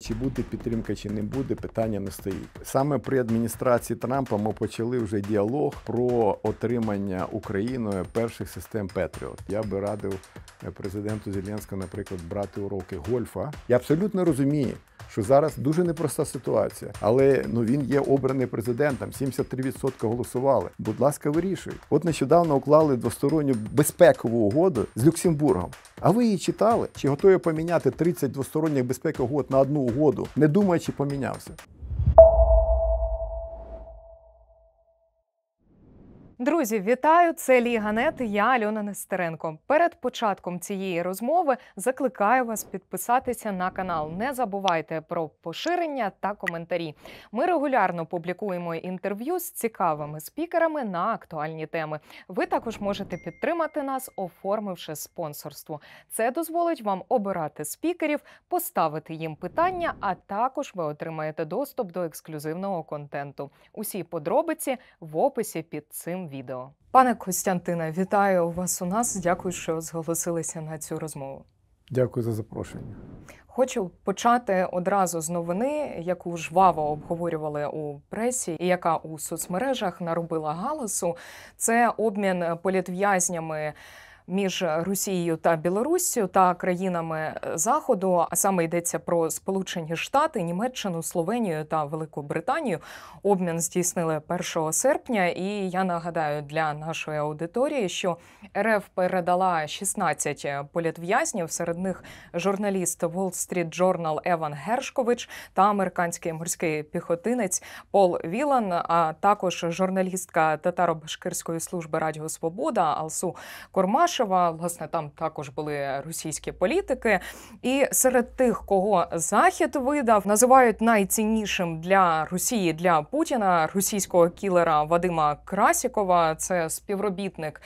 Чи буде підтримка, чи не буде, питання не стоїть. Саме при адміністрації Трампа ми почали вже діалог про отримання Україною перших систем Петріот. Я би радив е, президенту Зеленському, наприклад, брати уроки гольфа. Я абсолютно розумію, що зараз дуже непроста ситуація, але ну він є обраний президентом. 73% голосували. Будь ласка, вирішуй. От нещодавно уклали двосторонню безпекову угоду з Люксембургом. А ви її читали? Чи готові поміняти 30 двосторонніх безпекових угод на одну? угоду, не думаючи, помінявся. Друзі, вітаю! Це Ліганет. Я Альона Нестеренко. Перед початком цієї розмови закликаю вас підписатися на канал. Не забувайте про поширення та коментарі. Ми регулярно публікуємо інтерв'ю з цікавими спікерами на актуальні теми. Ви також можете підтримати нас, оформивши спонсорство. Це дозволить вам обирати спікерів, поставити їм питання, а також ви отримаєте доступ до ексклюзивного контенту. Усі подробиці в описі під цим відео. Пане Костянтине, вітаю вас у нас. Дякую, що зголосилися на цю розмову. Дякую за запрошення. Хочу почати одразу з новини, яку жваво обговорювали у пресі, і яка у соцмережах наробила галасу. Це обмін політв'язнями між Росією та Білоруссю та країнами е, Заходу, а саме йдеться про Сполучені Штати, Німеччину, Словенію та Велику Британію. Обмін здійснили 1 серпня. І я нагадаю для нашої аудиторії, що РФ передала 16 е, політв'язнів, серед них журналіст Wall Street Journal Еван Гершкович та американський морський піхотинець Пол Вілан, а також журналістка татаро-башкирської служби Радіо Свобода Алсу Кормаш. Куйбишева. Власне, там також були російські політики. І серед тих, кого захід видав, називають найціннішим для Росії для Путіна російського кілера Вадима Красікова. Це співробітник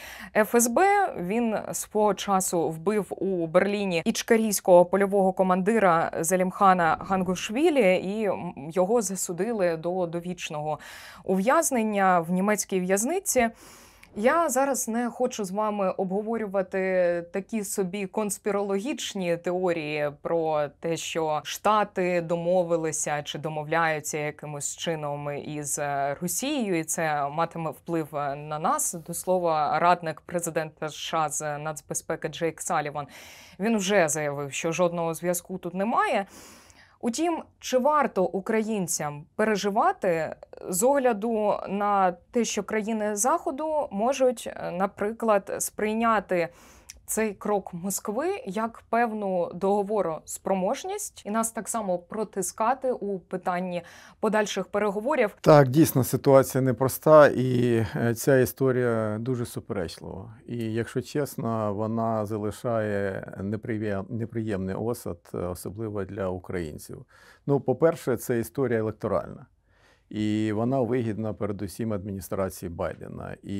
ФСБ. Він свого часу вбив у Берліні ічкарійського польового командира Зелімхана Гангушвілі, і його засудили до довічного ув'язнення в німецькій в'язниці. Я зараз не хочу з вами обговорювати такі собі конспірологічні теорії про те, що штати домовилися чи домовляються якимось чином із е, Росією, і це матиме вплив е, на нас. До слова, радник президента США з нацбезпеки Джейк Саліван він вже заявив, що жодного зв'язку тут немає. Утім, чи варто українцям переживати е, з огляду на те, що країни заходу можуть, е, наприклад, сприйняти цей крок Москви як певну договороспроможність і нас так само протискати у питанні подальших переговорів. Так, дійсно ситуація непроста, і е, ця історія дуже суперечлива. І якщо чесно, вона залишає неприємний осад, е, особливо для українців. Ну, по-перше, це історія електоральна, і вона вигідна передусім адміністрації Байдена і.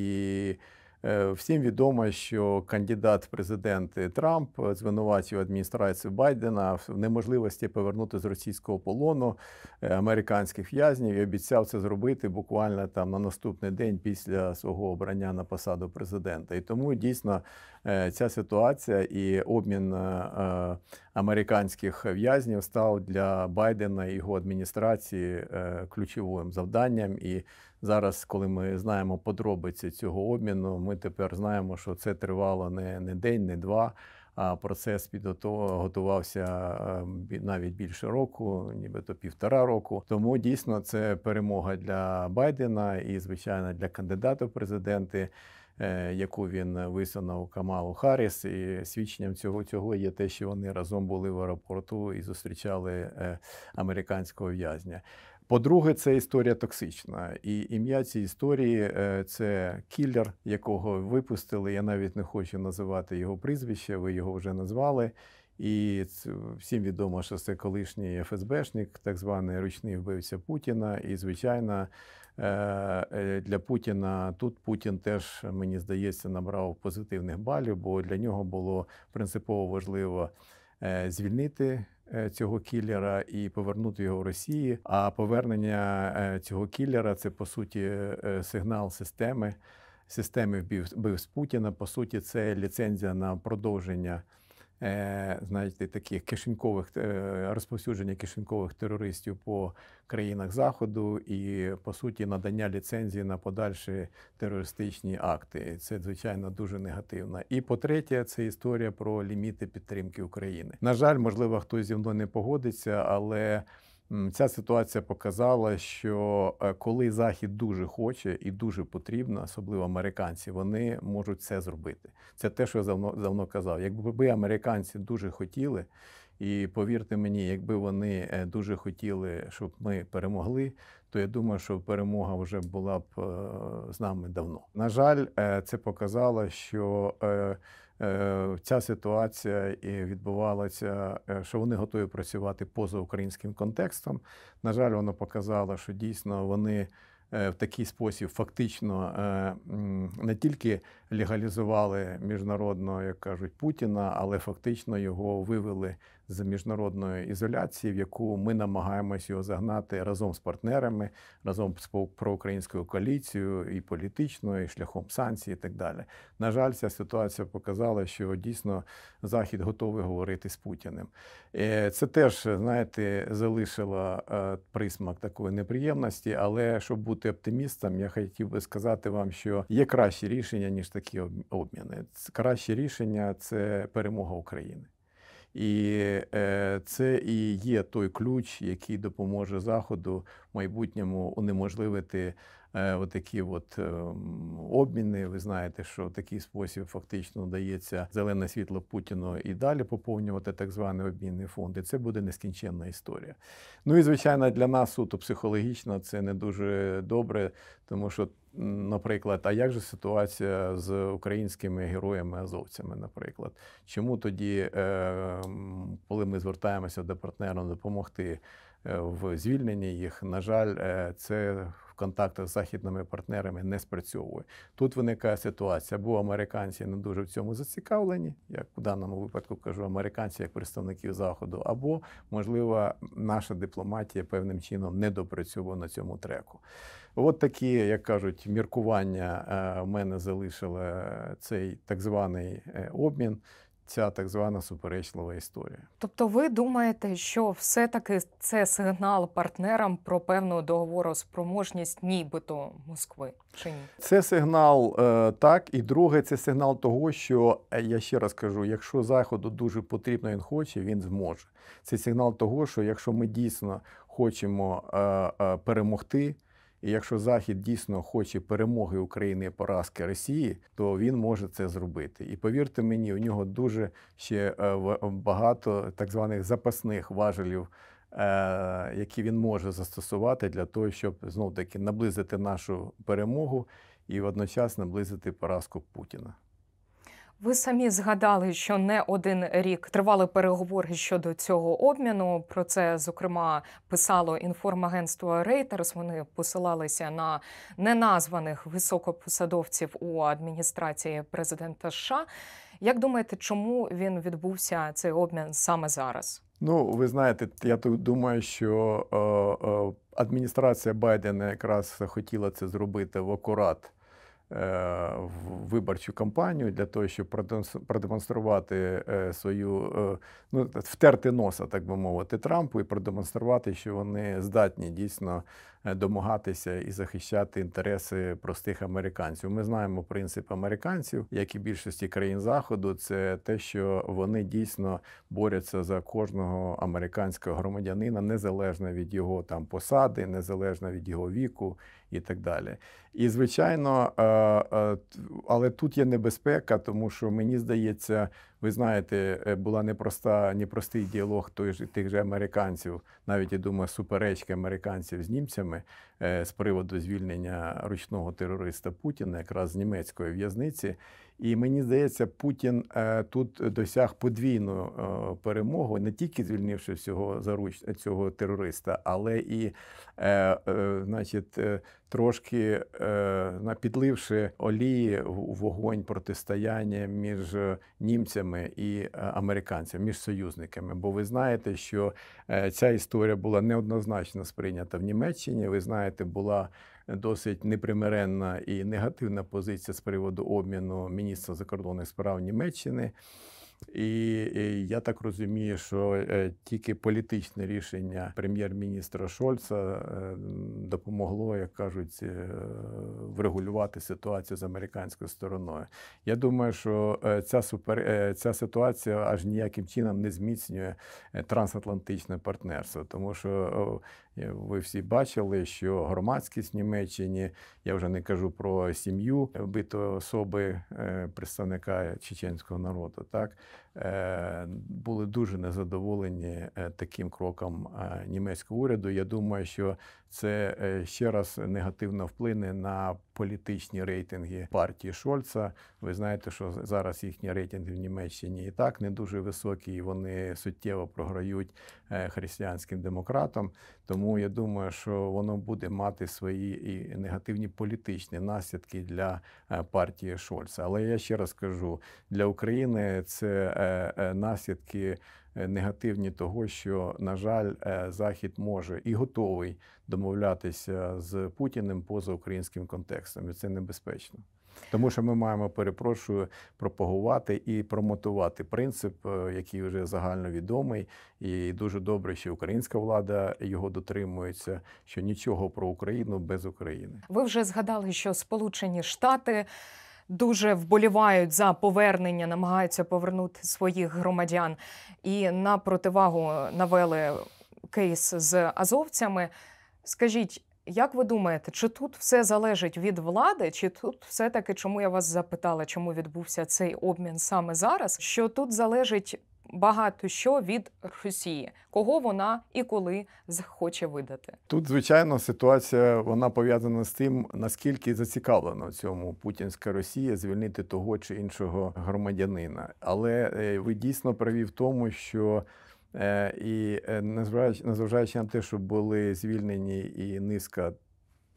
Е, всім відомо, що кандидат в президенти Трамп е, звинувачує адміністрацію Байдена в неможливості повернути з російського полону е, американських в'язнів і обіцяв це зробити буквально там на наступний день після свого обрання на посаду президента. І тому дійсно Е, ця ситуація і обмін е, е, американських в'язнів став для Байдена і його адміністрації ключовим завданням. І зараз, коли ми знаємо подробиці цього обміну, ми тепер знаємо, що це тривало не, не день, не два. А процес підготувався ем, навіть більше року, нібито півтора року. Тому дійсно це перемога для Байдена і звичайно для кандидата в президенти. Е, яку він висунув Камалу Харріс. І свідченням цього цього є те, що вони разом були в аеропорту і зустрічали е, американського в'язня. По-друге, це історія токсична, і ім'я цієї історії е, це кілер, якого випустили. Я навіть не хочу називати його прізвище, ви його вже назвали. І всім відомо, що це колишній ФСБшник, так званий ручний вбивця Путіна. І звичайно, Е, е, для Путіна тут Путін теж мені здається набрав позитивних балів, бо для нього було принципово важливо е, звільнити. Цього кілера і повернути його в Росії. А повернення цього кілера це по суті сигнал системи. Системи вбив з Путіна. По суті, це ліцензія на продовження. Е, знаєте, таких кишенькових е, розповсюдження кишенькових терористів по країнах Заходу і по суті надання ліцензії на подальші терористичні акти. Це звичайно дуже негативно. І по-третє, це історія про ліміти підтримки України. На жаль, можливо, хтось зі мною не погодиться, але Ця ситуація показала, що е, коли захід дуже хоче і дуже потрібно, особливо американці, вони можуть це зробити. Це те, що я давно давно казав. Якби американці дуже хотіли, і повірте мені, якби вони е, дуже хотіли, щоб ми перемогли, то я думаю, що перемога вже була б е, з нами давно. На жаль, це показало, що Е, ця ситуація і відбувалася, е, що вони готові працювати поза українським контекстом. На жаль, воно показало, що дійсно вони. Е, в такий спосіб фактично не тільки легалізували міжнародного, як кажуть, Путіна, але фактично його вивели з міжнародної ізоляції, в яку ми намагаємось його загнати разом з партнерами, разом з проукраїнською коаліцією і політичною, і шляхом санкцій, і так далі. На жаль, ця ситуація показала, що дійсно Захід готовий говорити з Путіним. Е, це теж, знаєте, залишило е, присмак такої неприємності, але щоб бути оптимістом, я хотів би сказати вам, що є кращі рішення ніж такі обміни. Краще рішення це перемога України. І е, це і є той ключ, який допоможе Заходу в майбутньому унеможливити отакі е, от ем, обміни. Ви знаєте, що в такий спосіб фактично дається зелене світло Путіну і далі поповнювати так звані обмінні фонди. Це буде нескінченна історія. Ну і звичайно, для нас суто психологічно це не дуже добре, тому що. Наприклад, а як же ситуація з українськими героями-азовцями? Наприклад, чому тоді, ем, коли ми звертаємося до партнера допомогти е, в звільненні їх, на жаль, е, це контактах з західними партнерами не спрацьовує. Тут виникає ситуація, бо американці не дуже в цьому зацікавлені, як в даному випадку кажу, американці як представників заходу, або можливо наша дипломатія певним чином не допрацьовує на цьому треку. От такі, як кажуть, міркування е, в мене залишили, е, цей так званий е, обмін ця так звана суперечлива історія. Тобто, ви думаєте, що все-таки це сигнал партнерам про певну договороспроможність, нібито Москви чи ні? Це сигнал е, так. І друге, це сигнал того, що е, я ще раз кажу: якщо заходу дуже потрібно, він хоче, він зможе. Це сигнал того, що якщо ми дійсно хочемо е, перемогти. І якщо Захід дійсно хоче перемоги України і поразки Росії, то він може це зробити. І повірте мені, у нього дуже ще е, багато так званих запасних важелів. Е, які він може застосувати для того, щоб знов таки наблизити нашу перемогу і водночас наблизити поразку Путіна. Ви самі згадали, що не один рік тривали переговори щодо цього обміну. Про це зокрема писало інформагентство Reuters. Вони посилалися на неназваних високопосадовців у адміністрації президента США. Як думаєте, чому він відбувся цей обмін саме зараз? Ну, ви знаєте, я думаю, що е, е, адміністрація Байдена якраз хотіла це зробити в акурат. Е, в виборчу кампанію для того, щоб продемонструвати е, свою е, ну втерти носа, так би мовити, Трампу і продемонструвати, що вони здатні дійсно Е, домагатися і захищати інтереси простих американців. Ми знаємо принцип американців, як і більшості країн заходу, це те, що вони дійсно борються за кожного американського громадянина, незалежно від його там посади, незалежно від його віку і так далі. І звичайно, е, е, але тут є небезпека, тому що мені здається. Ви знаєте, е, була непроста, непростий діалог той ж тих же американців, навіть я думаю, суперечки американців з німцями е, з приводу звільнення ручного терориста Путіна, якраз з німецької в'язниці. І мені здається, Путін е, тут досяг подвійну е, перемогу, не тільки звільнивши цього заруч цього терориста, але і, е, значить, трошки напідливши олії в вогонь протистояння між німцями і американцями, між союзниками. Бо ви знаєте, що ця історія була неоднозначно сприйнята в Німеччині. Ви знаєте, була досить непримиренна і негативна позиція з приводу обміну міністра закордонних справ Німеччини. І я так розумію, що е, тільки політичне рішення прем'єр-міністра Шольца е, допомогло, як кажуть, е, врегулювати ситуацію з американською стороною. Я думаю, що ця супер ця ситуація аж ніяким чином не зміцнює трансатлантичне партнерство, тому що Е, ви всі бачили, що громадськість в Німеччині, я вже не кажу про сім'ю вбитої особи е, представника чеченського народу. Так Е, були дуже незадоволені е, таким кроком е, німецького уряду. Я думаю, що це ще раз негативно вплине на політичні рейтинги партії Шольца. Ви знаєте, що зараз їхні рейтинги в Німеччині і так не дуже високі, і вони суттєво програють християнським демократам. Тому я думаю, що воно буде мати свої і негативні політичні наслідки для партії Шольца. Але я ще раз кажу, для України це. Е, е, наслідки е, негативні того, що, на жаль, Захід може і готовий домовлятися з Путіним поза українським контекстом, і це небезпечно. Тому що ми маємо, перепрошую, пропагувати і промотувати принцип, який вже загальновідомий, і дуже добре, що українська влада його дотримується. Що нічого про Україну без України. Ви вже згадали, що Сполучені Штати дуже вболівають за повернення, намагаються повернути своїх громадян. І на противагу навели кейс з азовцями. Скажіть, як ви думаєте, чи тут все залежить від влади, чи тут все-таки чому я вас запитала, чому відбувся цей обмін саме зараз? Що тут залежить багато що від Росії, кого вона і коли захоче видати. Тут звичайно ситуація вона пов'язана з тим, наскільки зацікавлена цьому путінська Росія звільнити того чи іншого громадянина. Але е, ви дійсно праві в тому, що е, і е, незважаючи на те, що були звільнені і низка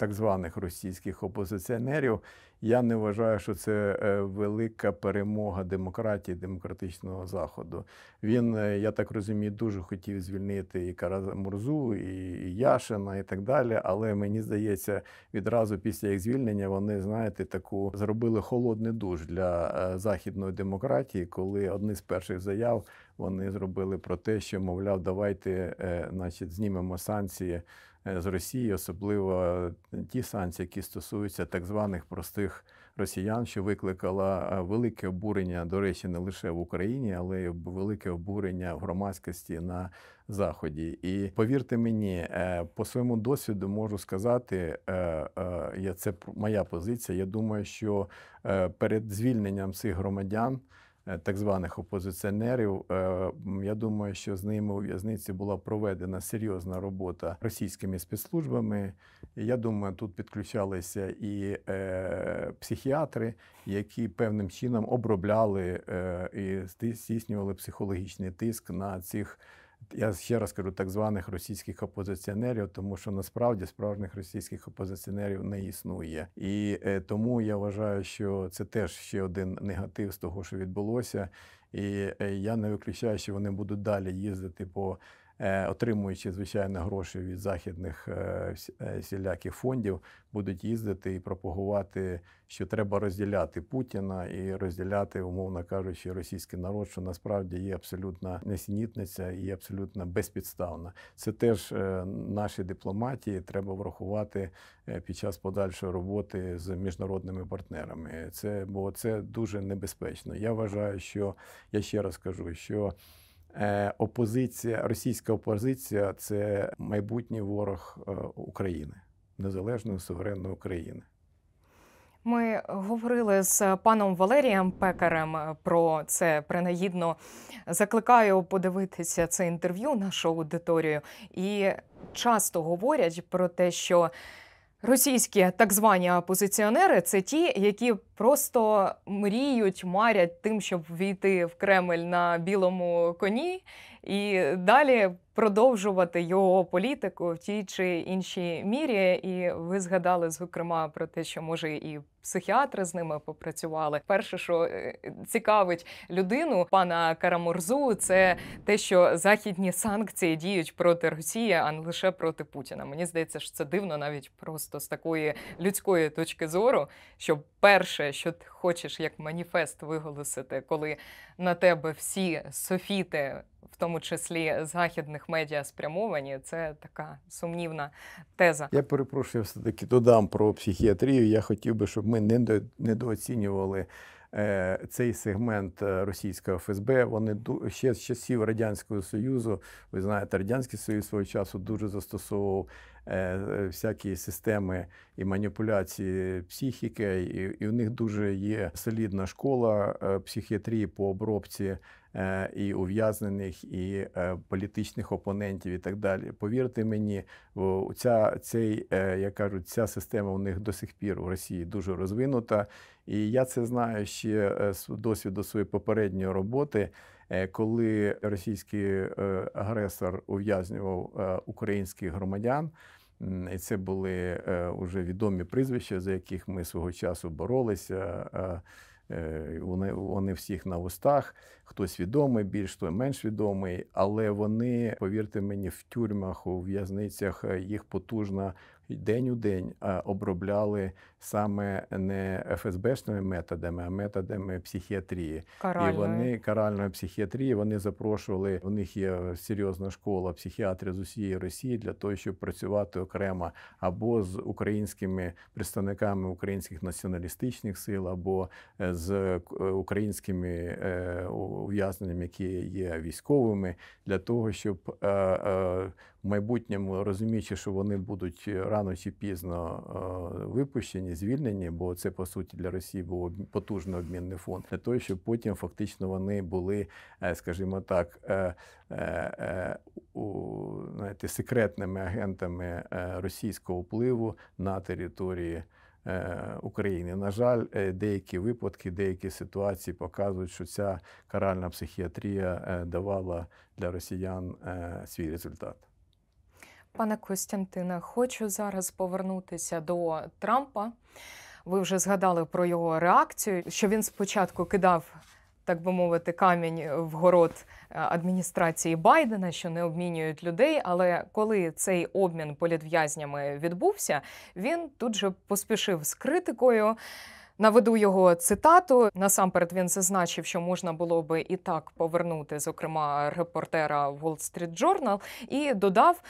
так званих російських опозиціонерів. Я не вважаю, що це е, велика перемога демократії демократичного заходу. Він, е, я так розумію, дуже хотів звільнити і Карамурзу, і Яшина, і так далі. Але мені здається, відразу після їх звільнення вони знаєте таку зробили холодний душ для е, західної демократії, коли одні з перших заяв вони зробили про те, що мовляв, давайте, значить, знімемо санкції Е, з Росії, особливо е, ті санкції, які стосуються так званих простих росіян, що викликала е, велике обурення, до речі, не лише в Україні, але й велике обурення в громадськості на заході. І повірте мені, по своєму досвіду можу сказати, я це моя позиція. Я думаю, що перед звільненням цих громадян. Е, так званих опозиціонерів. Е, я думаю, що з ними у в'язниці була проведена серйозна робота російськими спецслужбами. Я думаю, тут підключалися і е, психіатри, які певним чином обробляли і здійснювали психологічний тиск на цих я ще раз кажу так званих російських опозиціонерів, тому що насправді справжніх російських опозиціонерів не існує, і е, тому я вважаю, що це теж ще один негатив з того, що відбулося, і е, я не виключаю, що вони будуть далі їздити по. Е, отримуючи звичайно гроші від західних е, е, всіляких фондів, будуть їздити і пропагувати, що треба розділяти Путіна і розділяти, умовно кажучи, російський народ, що насправді є абсолютно несенітниця і абсолютно безпідставна. Це теж наші дипломатії треба врахувати під час подальшої роботи з міжнародними партнерами. Це бо це дуже небезпечно. Я вважаю, що я ще раз кажу, що Е, опозиція, російська опозиція це майбутній ворог е, України, незалежної суверенної України. Ми говорили з паном Валерієм Пекарем е, про це принагідно. Закликаю подивитися це інтерв'ю нашу аудиторію, і часто говорять про те, що Російські так звані опозиціонери це ті, які просто мріють, марять тим, щоб війти в Кремль на білому коні, і далі продовжувати його політику в тій чи іншій мірі. І ви згадали зокрема про те, що може і психіатри з ними попрацювали. Перше, що е, цікавить людину, пана Карамурзу, це те, що західні санкції діють проти Росії, а не лише проти Путіна. Мені здається, що це дивно, навіть просто з такої людської точки зору, що перше, що ти хочеш як маніфест виголосити, коли на тебе всі софіти. В тому числі західних медіа спрямовані, це така сумнівна теза. Я перепрошую, я все таки додам про психіатрію. Я хотів би, щоб ми ми недооцінювали е, цей сегмент е, російського ФСБ. Вони ще з часів радянського союзу. Ви знаєте, радянський союз свого часу дуже застосовував. Е, всякі системи і маніпуляції психіки, і, і у них дуже є солідна школа психіатрії по обробці Е, і ув'язнених, і е, політичних опонентів, і так далі. Повірте мені, ця цей, е, як кажуть, ця система у них до сих пір у Росії дуже розвинута. І я це знаю ще з досвіду своєї попередньої роботи, коли російський агресор ув'язнював українських громадян. І це були вже відомі прізвища, за яких ми свого часу боролися. Е, вони вони всіх на устах, хтось відомий, більш хто менш відомий, але вони, повірте мені, в тюрмах, у в'язницях е, їх потужна день у день обробляли саме не ФСБшними методами, а методами психіатрії. Каральної. І вони каральної психіатрії вони запрошували. У них є серйозна школа психіатрів з усієї Росії для того, щоб працювати окремо або з українськими представниками українських націоналістичних сил, або е, з е, українськими е, ув'язненнями, які є військовими, для того, щоб в майбутньому розуміючи, що вони будуть е, рано чи пізно е, випущені, звільнені, бо це по суті для Росії був потужний обмінний фонд, для того, щоб потім фактично вони були, е, скажімо так, у, знаєте, секретними агентами російського впливу на території. України на жаль, деякі випадки, деякі ситуації показують, що ця каральна психіатрія давала для росіян свій результат. Пане Костянтине, хочу зараз повернутися до Трампа. Ви вже згадали про його реакцію, що він спочатку кидав. Так би мовити, камінь в город е, адміністрації Байдена, що не обмінюють людей. Але коли цей обмін політв'язнями відбувся, він тут же поспішив з критикою. Наведу його цитату. Насамперед він зазначив, що можна було би і так повернути, зокрема, репортера Wall Street Journal, і додав: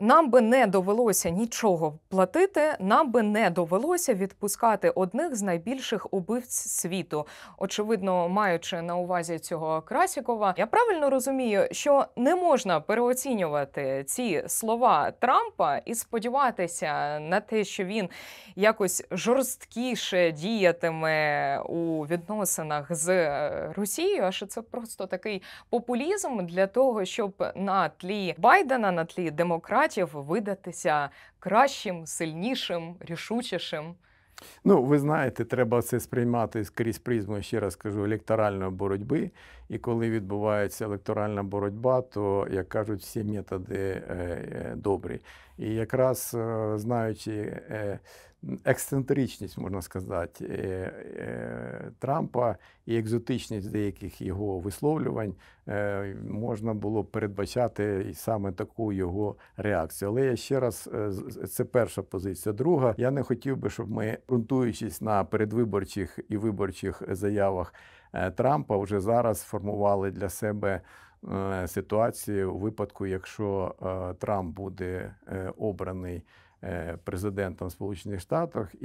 нам би не довелося нічого платити, нам би не довелося відпускати одних з найбільших убивць світу. Очевидно, маючи на увазі цього Красікова, я правильно розумію, що не можна переоцінювати ці слова Трампа і сподіватися на те, що він якось жорсткіше діятиме у відносинах з Росією, а що це просто такий популізм для того, щоб на тлі Байдена, на тлі демократії демократів видатися кращим, сильнішим, рішучішим. Ну, ви знаєте, треба це сприймати крізь призму, ще раз кажу, електоральної боротьби. І коли відбувається електоральна боротьба, то, як кажуть, всі методи е, е, добрі. І якраз е, знаючи ексцентричність, можна сказати, е, е, Трампа і екзотичність деяких його висловлювань е, можна було передбачати саме таку його реакцію. Але я ще раз це перша позиція. Друга, я не хотів би, щоб ми ґрунтуючись на передвиборчих і виборчих заявах Трампа, вже зараз формували для себе. ситуацію у випадку, якщо Трамп буде обраний Е, президентом Сполучених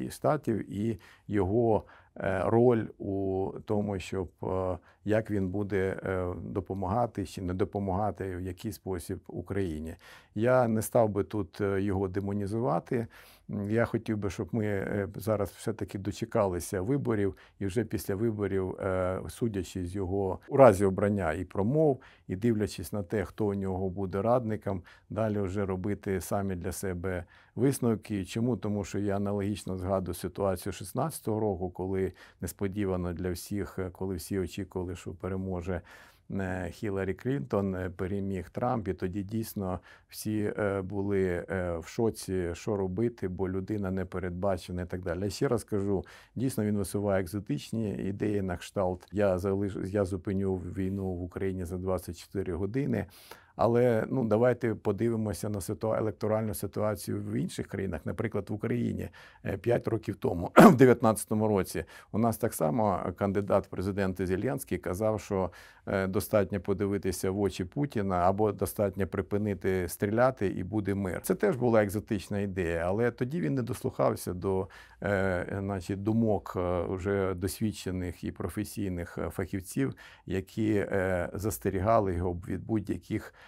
Штатів і його Е, роль у тому, щоб е, як він буде е, допомагати чи не допомагати в який спосіб Україні. Я не став би тут його демонізувати. Я хотів би, щоб ми зараз все-таки дочекалися виборів, і вже після виборів, судячи з його у разі обрання і промов, і дивлячись на те, хто у нього буде радником, далі вже робити самі для себе висновки. Чому тому, що я аналогічно згадую ситуацію 2016 року, коли коли несподівано для всіх, е, коли всі очікували, що переможе. Е, Хіларі Клінтон е, переміг Трамп, і тоді дійсно всі були в шоці, що робити, бо людина не передбачена і так далі. Я ще раз кажу: дійсно він висуває екзотичні ідеї на кшталт. Я залиш я зупиню війну в Україні за 24 години. Але ну давайте подивимося на ситуа- електоральну ситуацію в інших країнах, наприклад, в Україні 5 е, років тому, в 2019 році, у нас так само кандидат в президенти казав, що е, достатньо подивитися в очі Путіна або достатньо припинити стріляти і буде мир. Це теж була екзотична ідея, але тоді він не дослухався до е, наче, думок вже досвідчених і професійних фахівців, які застерігали його від будь-яких.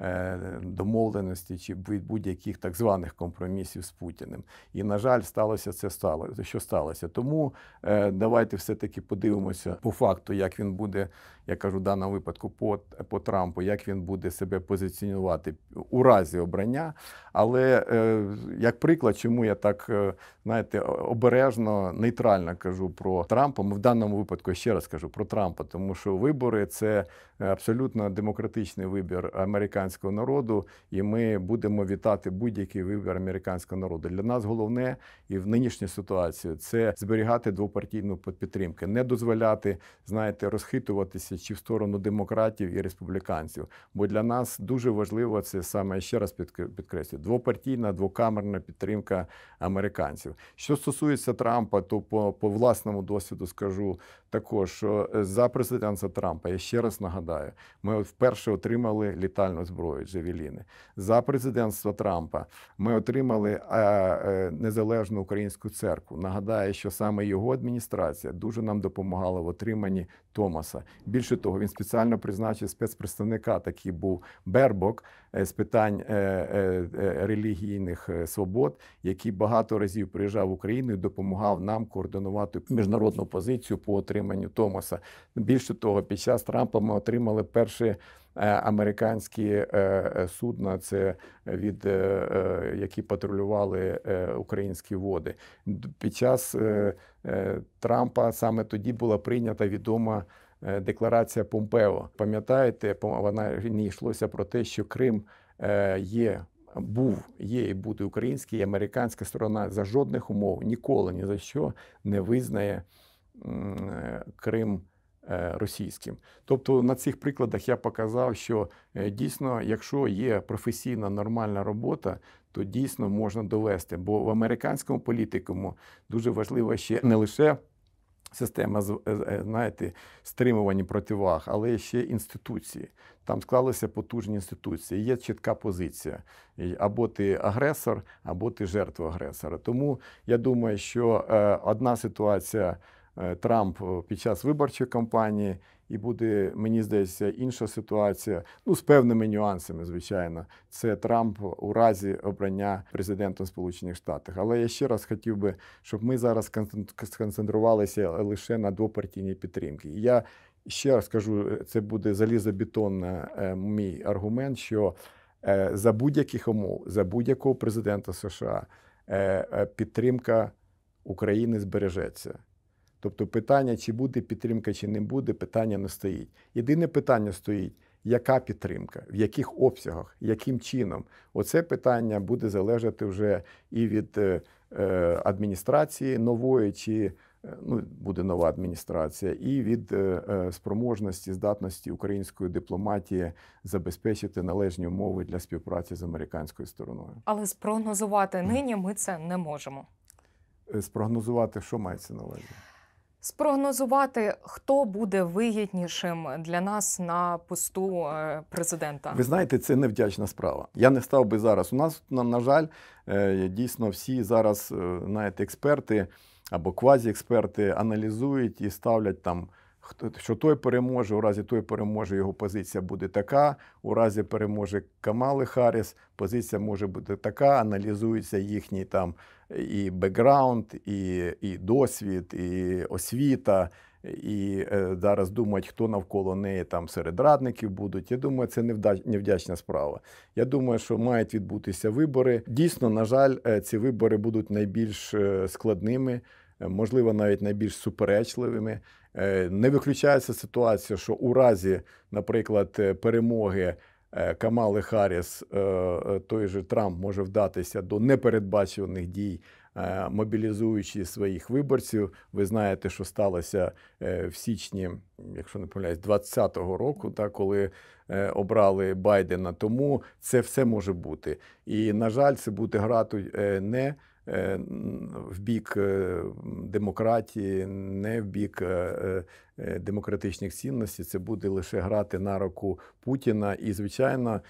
Е, домовленості чи будь-яких так званих компромісів з Путіним. І, на жаль, сталося це стало, що сталося. Тому е, давайте все-таки подивимося по факту, як він буде, я кажу, в даному випадку по, по Трампу, як він буде себе позиціонувати у разі обрання. Але е, як приклад, чому я так знаєте, обережно, нейтрально кажу про Трампа. Ми в даному випадку ще раз кажу про Трампа, тому що вибори це абсолютно демократичний вибір американських американського народу, і ми будемо вітати будь-який вибір американського народу. Для нас головне і в нинішню ситуацію це зберігати двопартійну підтримку, не дозволяти, знаєте, розхитуватися чи в сторону демократів і республіканців. Бо для нас дуже важливо це саме ще раз підкреслю, двопартійна, двокамерна підтримка американців. Що стосується Трампа, то по, по власному досвіду скажу також що е, за президентства Трампа, я ще раз нагадаю, ми вперше отримали літальну зброю Джевеліни. За президентства Трампа ми отримали е, е, незалежну українську церкву. Нагадаю, що саме його адміністрація дуже нам допомагала в отриманні Томаса. Більше того, він спеціально призначив спецпредставника, такий був Бербок е, з питань е, е, релігійних свобод, який багато разів приїжджав в Україну і допомагав нам координувати міжнародну позицію по отриманню Томаса. Більше того, під час Трампа ми отримали перші Е, американські е, е, судна, це від які патрулювали українські води. Під час Трампа саме тоді була прийнята відома. Декларація Помпео, пам'ятаєте, вона не йшлося про те, що Крим є, був, є і буде український, і американська сторона за жодних умов ніколи ні за що не визнає Крим. Е, російським. Тобто на цих прикладах я показав, що е, дійсно, якщо є професійна нормальна робота, то дійсно можна довести. Бо в американському політикуму дуже важливо ще не лише. Система е, знаєте, стримування противаг, але ще інституції. Там склалися потужні інституції. Є чітка позиція. Або ти агресор, або ти жертва агресора. Тому я думаю, що одна ситуація. Е, Трамп е, під час виборчої кампанії, і буде, мені здається, інша ситуація. Ну, з певними нюансами, звичайно, це Трамп у разі обрання президентом Сполучених Штатів. Але я ще раз хотів би, щоб ми зараз сконцентрувалися лише на двопартійній підтримці. Я ще раз кажу, це буде залізобетонний е, мій аргумент, що за будь-яких умов, за будь-якого президента США підтримка України збережеться. Тобто питання, чи буде підтримка, чи не буде, питання не стоїть. Єдине питання стоїть, яка підтримка, в яких обсягах, яким чином. Оце питання буде залежати вже і від е, е, адміністрації нової, чи е, ну, буде нова адміністрація, і від спроможності, здатності української дипломатії забезпечити належні умови для співпраці з американською стороною. Але спрогнозувати нині ми це не можемо. Спрогнозувати, що мається на увазі. Спрогнозувати, хто буде вигіднішим для нас на посту е, президента, ви знаєте, це невдячна справа. Я не став би зараз. У нас на жаль, е, дійсно всі зараз, е, знаєте, експерти або квазі-експерти, аналізують і ставлять там що той переможе, у разі той переможе, його позиція буде така, у разі переможе Камали Харріс, позиція може бути така, аналізується їхній там і бекграунд, і і досвід, і освіта, і е, зараз думають, хто навколо неї там серед радників будуть. Я думаю, це невдячна справа. Я думаю, що мають відбутися вибори. Дійсно, на жаль, е, ці вибори будуть найбільш е, складними, е, можливо, навіть найбільш суперечливими. Е, не виключається ситуація, що у разі, наприклад, е, перемоги е, Камали Харіс, той же Трамп може вдатися до непередбачуваних дій. Мобілізуючи своїх виборців, ви знаєте, що сталося в січні, якщо не помиляюсь, 20 року, та коли обрали Байдена. Тому це все може бути. І на жаль, це буде грати не Е, в бік е, демократії, не в бік е, демократичних цінностей. Це буде лише грати на руку Путіна. І, звичайно,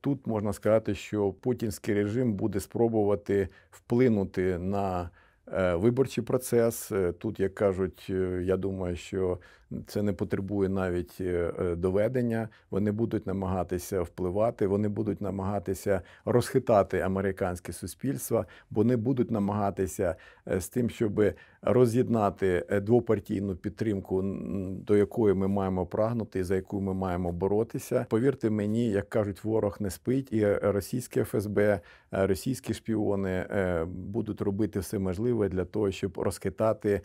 тут можна сказати, що путінський режим буде спробувати вплинути на. Виборчий процес тут, як кажуть, я думаю, що це не потребує навіть е, е, доведення. Вони будуть намагатися впливати, вони будуть намагатися розхитати американське суспільство, вони будуть намагатися е, з тим, щоб роз'єднати двопартійну підтримку, до якої ми маємо прагнути і за яку ми маємо боротися. Повірте мені, як кажуть, ворог не спить, і російське ФСБ, російські шпіони будуть робити все можливе для того, щоб розхитати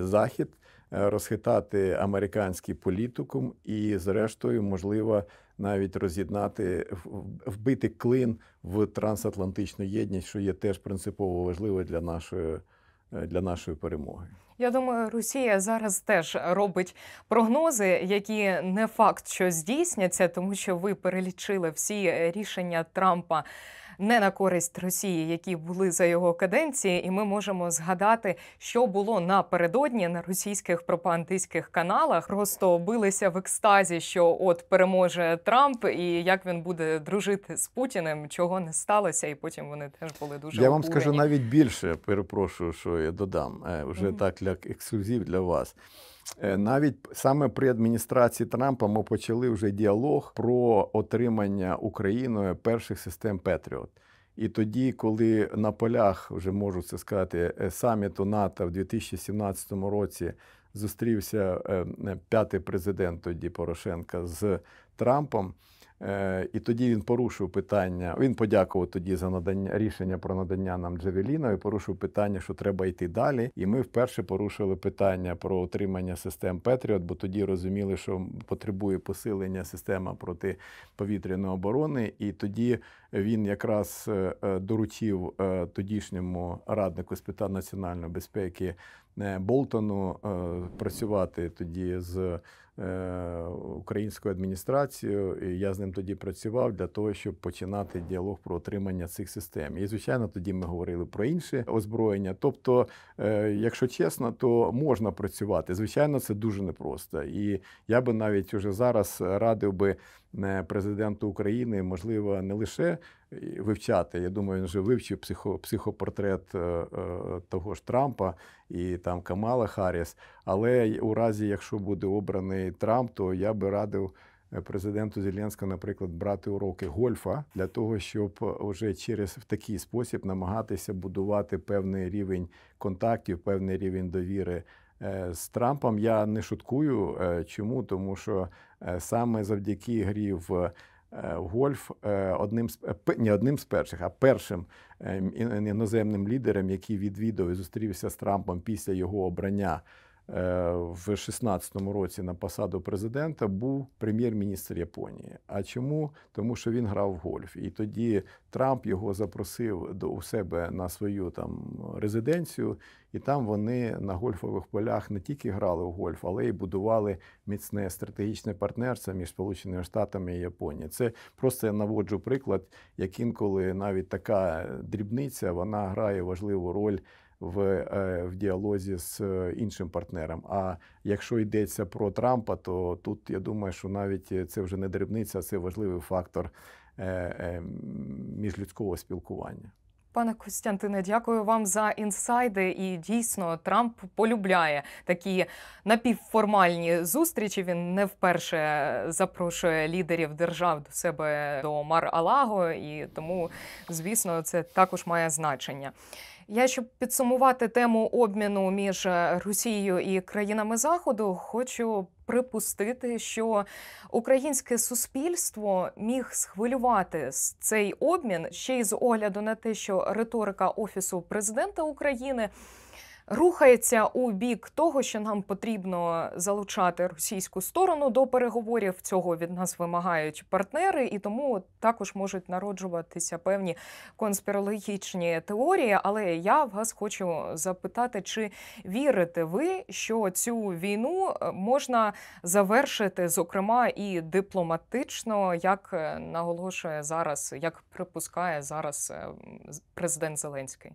захід. Е, розхитати американський політикум і, зрештою, можливо, навіть роз'єднати вбити клин в трансатлантичну єдність, що є теж принципово важливо для нашої е, для нашої перемоги. Я думаю, Росія зараз теж робить прогнози, які не факт, що здійсняться, тому що ви перелічили всі рішення Трампа не на користь Росії, які були за його каденції, і ми можемо згадати, що було напередодні на російських пропагандистських каналах. Просто билися в екстазі, що от переможе Трамп, і як він буде дружити з Путіним, чого не сталося, і потім вони теж були дуже я вам обурені. скажу навіть більше. Перепрошую, що я додам е, вже mm -hmm. так для ексклюзів для вас. Е, навіть саме при адміністрації Трампа ми почали вже діалог про отримання Україною перших систем Петріот. І тоді, коли на полях вже можу це сказати, е, саміту НАТО в 2017 році зустрівся е, п'ятий президент тоді Порошенка з Трампом. Е, і тоді він порушив питання. Він подякував тоді за надання рішення про надання нам Джевеліна і порушив питання, що треба йти далі. І ми вперше порушили питання про отримання систем Петріот, бо тоді розуміли, що потребує посилення система протиповітряної оборони. І тоді він якраз е, е, доручив тодішньому раднику з питань національної безпеки Болтону працювати тоді з. Е, українською адміністрацією, і я з ним тоді працював для того, щоб починати діалог про отримання цих систем. І звичайно, тоді ми говорили про інше озброєння. Тобто, е, якщо чесно, то можна працювати. Звичайно, це дуже непросто. І я би навіть уже зараз радив би президенту України можливо не лише е, вивчати. Я думаю, він вже вивчив психо, психопортрет е, е, того ж Трампа і там Камала Харріс. Але у разі, якщо буде обраний Трамп, то я би радив. Президенту Зеленського, наприклад, брати уроки гольфа для того, щоб вже через в такий спосіб намагатися будувати певний рівень контактів, певний рівень довіри Е, з Трампом я не шуткую. Е, чому? Тому що е, саме завдяки грі в гольф одним з не одним з перших, а першим іноземним лідером, який відвідав і зустрівся з Трампом після його обрання. Е, в 16-му році на посаду президента був прем'єр-міністр Японії. А чому? Тому що він грав в гольф. І тоді Трамп його запросив до у себе на свою там резиденцію, і там вони на гольфових полях не тільки грали в гольф, але й будували міцне стратегічне партнерство між Сполученими Штатами і Японією. Це просто я наводжу приклад, як інколи навіть така дрібниця вона грає важливу роль в е, в діалозі з е, іншим партнером. А якщо йдеться про Трампа, то тут я думаю, що навіть е, це вже не дрібниця, це важливий фактор міжлюдського спілкування. Пане Костянтине, дякую вам за інсайди. І дійсно Трамп полюбляє такі напівформальні зустрічі. Він не вперше запрошує лідерів держав до себе до Мар Алаго, і тому, звісно, це також має значення. Я щоб підсумувати тему обміну між е, Росією і країнами Заходу, хочу припустити, що українське суспільство міг схвилювати цей обмін ще й з огляду на те, що риторика офісу президента України рухається у бік того, що нам потрібно залучати російську сторону до переговорів. Цього від нас вимагають партнери, і тому також можуть народжуватися певні конспірологічні теорії. Але я вас хочу запитати, чи вірите ви, що цю війну е, можна завершити, зокрема і дипломатично, як е, наголошує зараз, як припускає зараз е, президент Зеленський?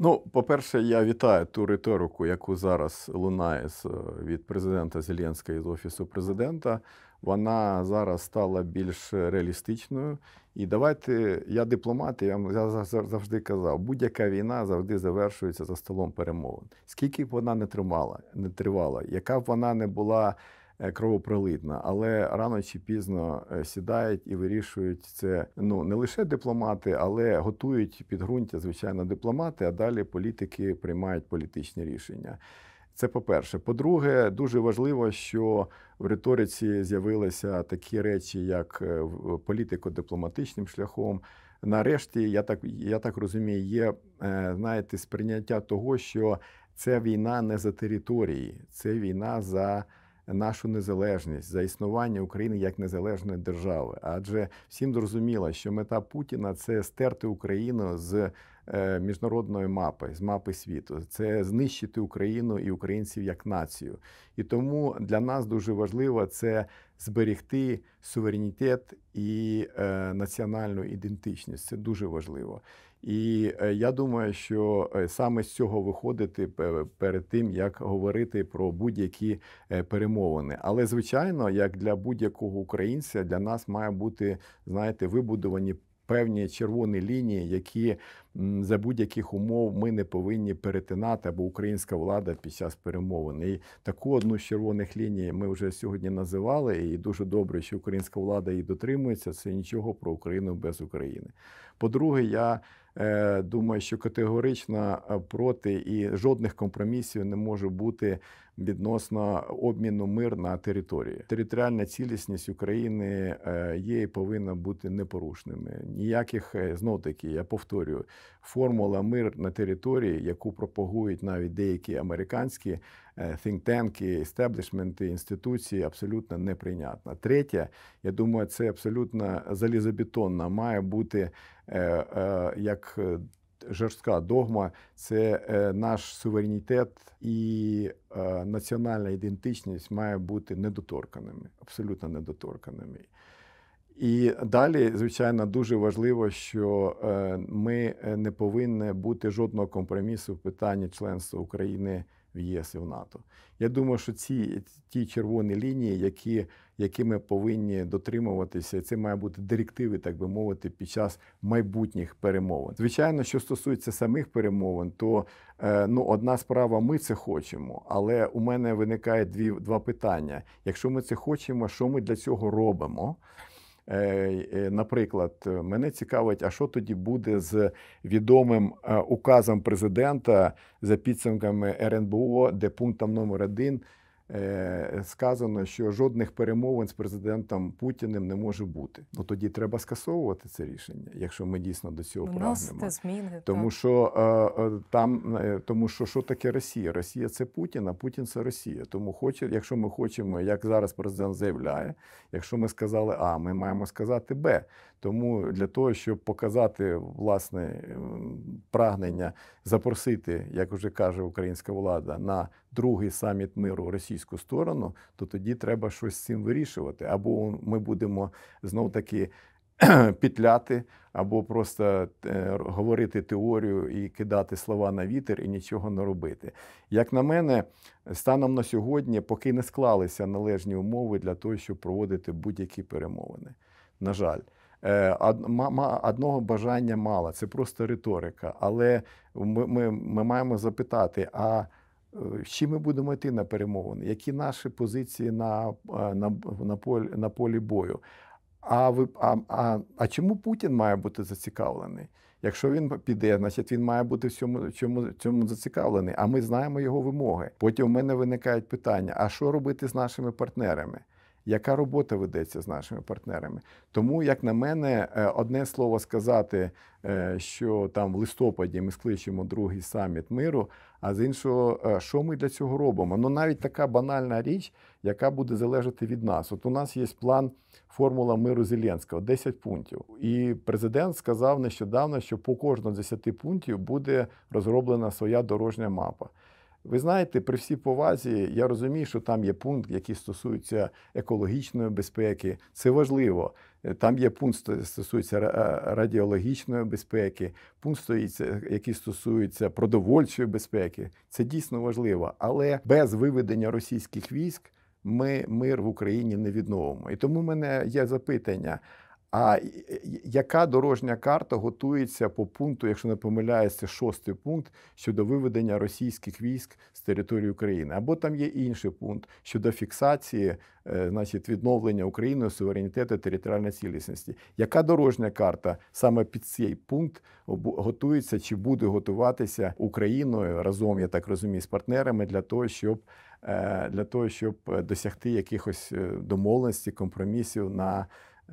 Ну, по-перше, я вітаю ту риторику, яку зараз лунає е, від президента Зеленського і з офісу президента. Вона зараз стала більш реалістичною. І давайте я дипломат, я завжди казав, будь-яка війна завжди завершується за столом перемовин. Скільки б вона не тримала, не тривала, яка б вона не була Е, кровопролитна, але рано чи пізно е, сідають і вирішують це ну не лише дипломати, але готують підґрунтя, звичайно, дипломати. А далі політики приймають політичні рішення. Це по-перше. По-друге, дуже важливо, що в риториці з'явилися такі речі, як е, політико-дипломатичним шляхом. Нарешті, я так я так розумію, є знаєте, сприйняття того, що це війна не за території, це війна за нашу незалежність, за існування України як незалежної держави. Адже всім зрозуміло, що мета Путіна це стерти Україну з е, міжнародної мапи, з мапи світу, це знищити Україну і українців як націю. І тому для нас дуже важливо це зберегти суверенітет і е, національну ідентичність. Це дуже важливо. І е, я думаю, що е, саме з цього виходити перед тим, як говорити про будь-які е, перемовини. Але звичайно, як для будь-якого українця, для нас має бути, знаєте, вибудовані певні червоні лінії, які за будь-яких умов ми не повинні перетинати або українська влада під час перемовин. І таку одну з червоних ліній ми вже сьогодні називали, і дуже добре, що українська влада її дотримується. Це нічого про Україну без України. По-друге, я. Е, думаю, що категорично е, проти і жодних компромісів не може бути відносно обміну мир на території. Територіальна цілісність України е, є і повинна бути непорушними. Ніяких е, знов таки я повторюю формула мир на території, яку пропагують навіть деякі американські е, think-танки, істеблішменти, інституції абсолютно неприйнятна. Третє, я думаю, це абсолютно залізобетонна має бути як жорстка догма це е, наш суверенітет і е, національна ідентичність має бути недоторканими, абсолютно недоторканими. І далі, звичайно, дуже важливо, що е, ми не повинні бути жодного компромісу в питанні членства України в ЄС і в НАТО. Я думаю, що ці ті червоні лінії, які які ми повинні дотримуватися. Це має бути директиви, так би мовити, під час майбутніх перемовин. Звичайно, що стосується самих перемовин, то е, ну одна справа, ми це хочемо, але у мене виникає дві два питання: якщо ми це хочемо, що ми для цього робимо? Е, е, наприклад, мене цікавить, а що тоді буде з відомим указом президента за підсумками РНБО, де пунктом номер один Е, сказано, що жодних перемовин з президентом Путіним не може бути. Ну тоді треба скасовувати це рішення, якщо ми дійсно до цього прагнемо. зміни. Тому що е, е, там тому, що що таке Росія? Росія це Путін, а Путін це Росія. Тому хоче, якщо ми хочемо, як зараз президент заявляє, якщо ми сказали А, ми маємо сказати Б. Тому для того, щоб показати власне прагнення запросити, як вже каже українська влада, на другий саміт миру Росії російську сторону, то тоді треба щось з цим вирішувати. Або ми будемо знов таки пітляти, або просто е, говорити теорію і кидати слова на вітер і нічого не робити. Як на мене, станом на сьогодні поки не склалися належні умови для того, щоб проводити будь-які перемовини. На жаль. Е, одного бажання мало, це просто риторика. Але ми ми, ми маємо запитати, а з е, чим ми будемо йти на перемовини, які наші позиції на е, на, на, полі, на полі бою. А ви а, а, а чому Путін має бути зацікавлений? Якщо він піде, значить він має бути в цьому цьому, цьому зацікавлений. А ми знаємо його вимоги. Потім в мене виникають питання: а що робити з нашими партнерами? яка робота ведеться з нашими партнерами. Тому, як на мене, е, одне слово сказати, е, що там в листопаді ми скличемо другий саміт миру. А з іншого, е, що ми для цього робимо? Ну навіть така банальна річ, яка буде залежати від нас. От у нас є план формула миру Зеленського, 10 пунктів. І президент сказав нещодавно, що по кожному з 10 пунктів буде розроблена своя дорожня мапа. Ви знаєте, при всій повазі, я розумію, що там є пункт, який стосується екологічної безпеки. Це важливо. Е, там є пункт, що стосується е, радіологічної безпеки, пункт стоїться, який стосується продовольчої безпеки. Це дійсно важливо. Але без виведення російських військ ми мир в Україні не відновимо. І тому в мене є запитання. А е, е, яка дорожня карта готується по пункту, якщо не помиляється, шостий пункт щодо виведення російських військ з території України? Або там є інший пункт щодо фіксації, е, значить, відновлення Україною суверенітету територіальної цілісності? Яка дорожня карта саме під цей пункт готується чи буде готуватися Україною разом? Я так розумію, з партнерами для того, щоб для того, щоб досягти якихось домовленостей, компромісів на?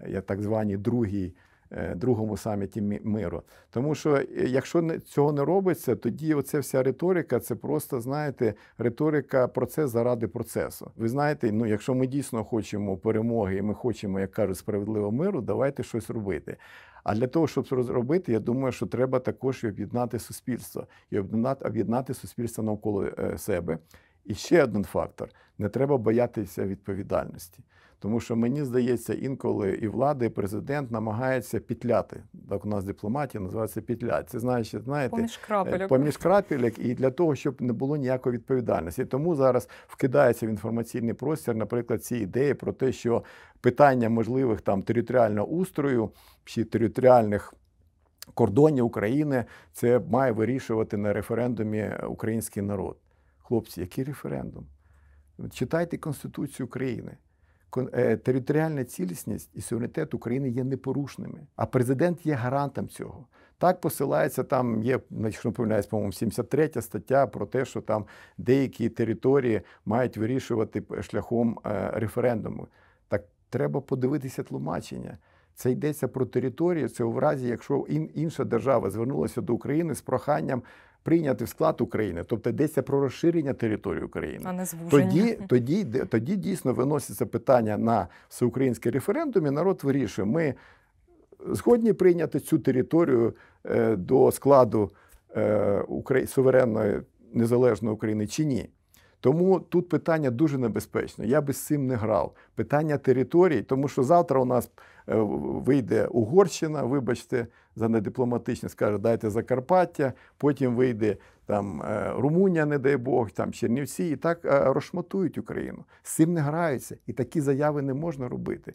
Е, так званій другій. Е, другому саміті миру, тому що е, якщо цього не робиться, тоді оця вся риторика це просто знаєте риторика процес заради процесу. Ви знаєте, ну якщо ми дійсно хочемо перемоги, і ми хочемо, як кажуть, справедливого миру, давайте щось робити. А для того, щоб це розробити, я думаю, що треба також і об'єднати суспільство і об'єднати суспільство навколо себе. І ще один фактор: не треба боятися відповідальності. Тому що мені здається, інколи і влада, і президент намагаються пітляти. Так у нас дипломатія називається пітлять. Це знаєш, знаєте, поміж е, крапельок. поміж крапельок і для того, щоб не було ніякої відповідальності. Тому зараз вкидається в інформаційний простір, наприклад, ці ідеї про те, що питання можливих там територіального устрою чи територіальних. Кордоні України це має вирішувати на референдумі український народ. Хлопці, який референдум? Читайте Конституцію України. Е, територіальна цілісність і суверенітет України є непорушними, а президент є гарантом цього. Так посилається там, є якщо помиляюсь, по-моєму, 73 стаття про те, що там деякі території мають вирішувати е, шляхом е, референдуму. Так треба подивитися тлумачення. Це йдеться про територію. Це у разі, якщо інша держава звернулася до України з проханням прийняти в склад України, тобто йдеться про розширення території України, а не звуження. тоді тоді, тоді дійсно виноситься питання на всеукраїнський референдум і народ вирішує. Ми згодні прийняти цю територію е, до складу е, суверенної незалежної України чи ні. Тому тут питання дуже небезпечне. Я би з цим не грав. Питання територій, тому що завтра у нас е, вийде Угорщина, вибачте, за недипломатичне скаже, дайте Закарпаття, потім вийде там е, Румунія, не дай Бог, там Чернівці, і так е, розшматують Україну. З цим не граються, і такі заяви не можна робити.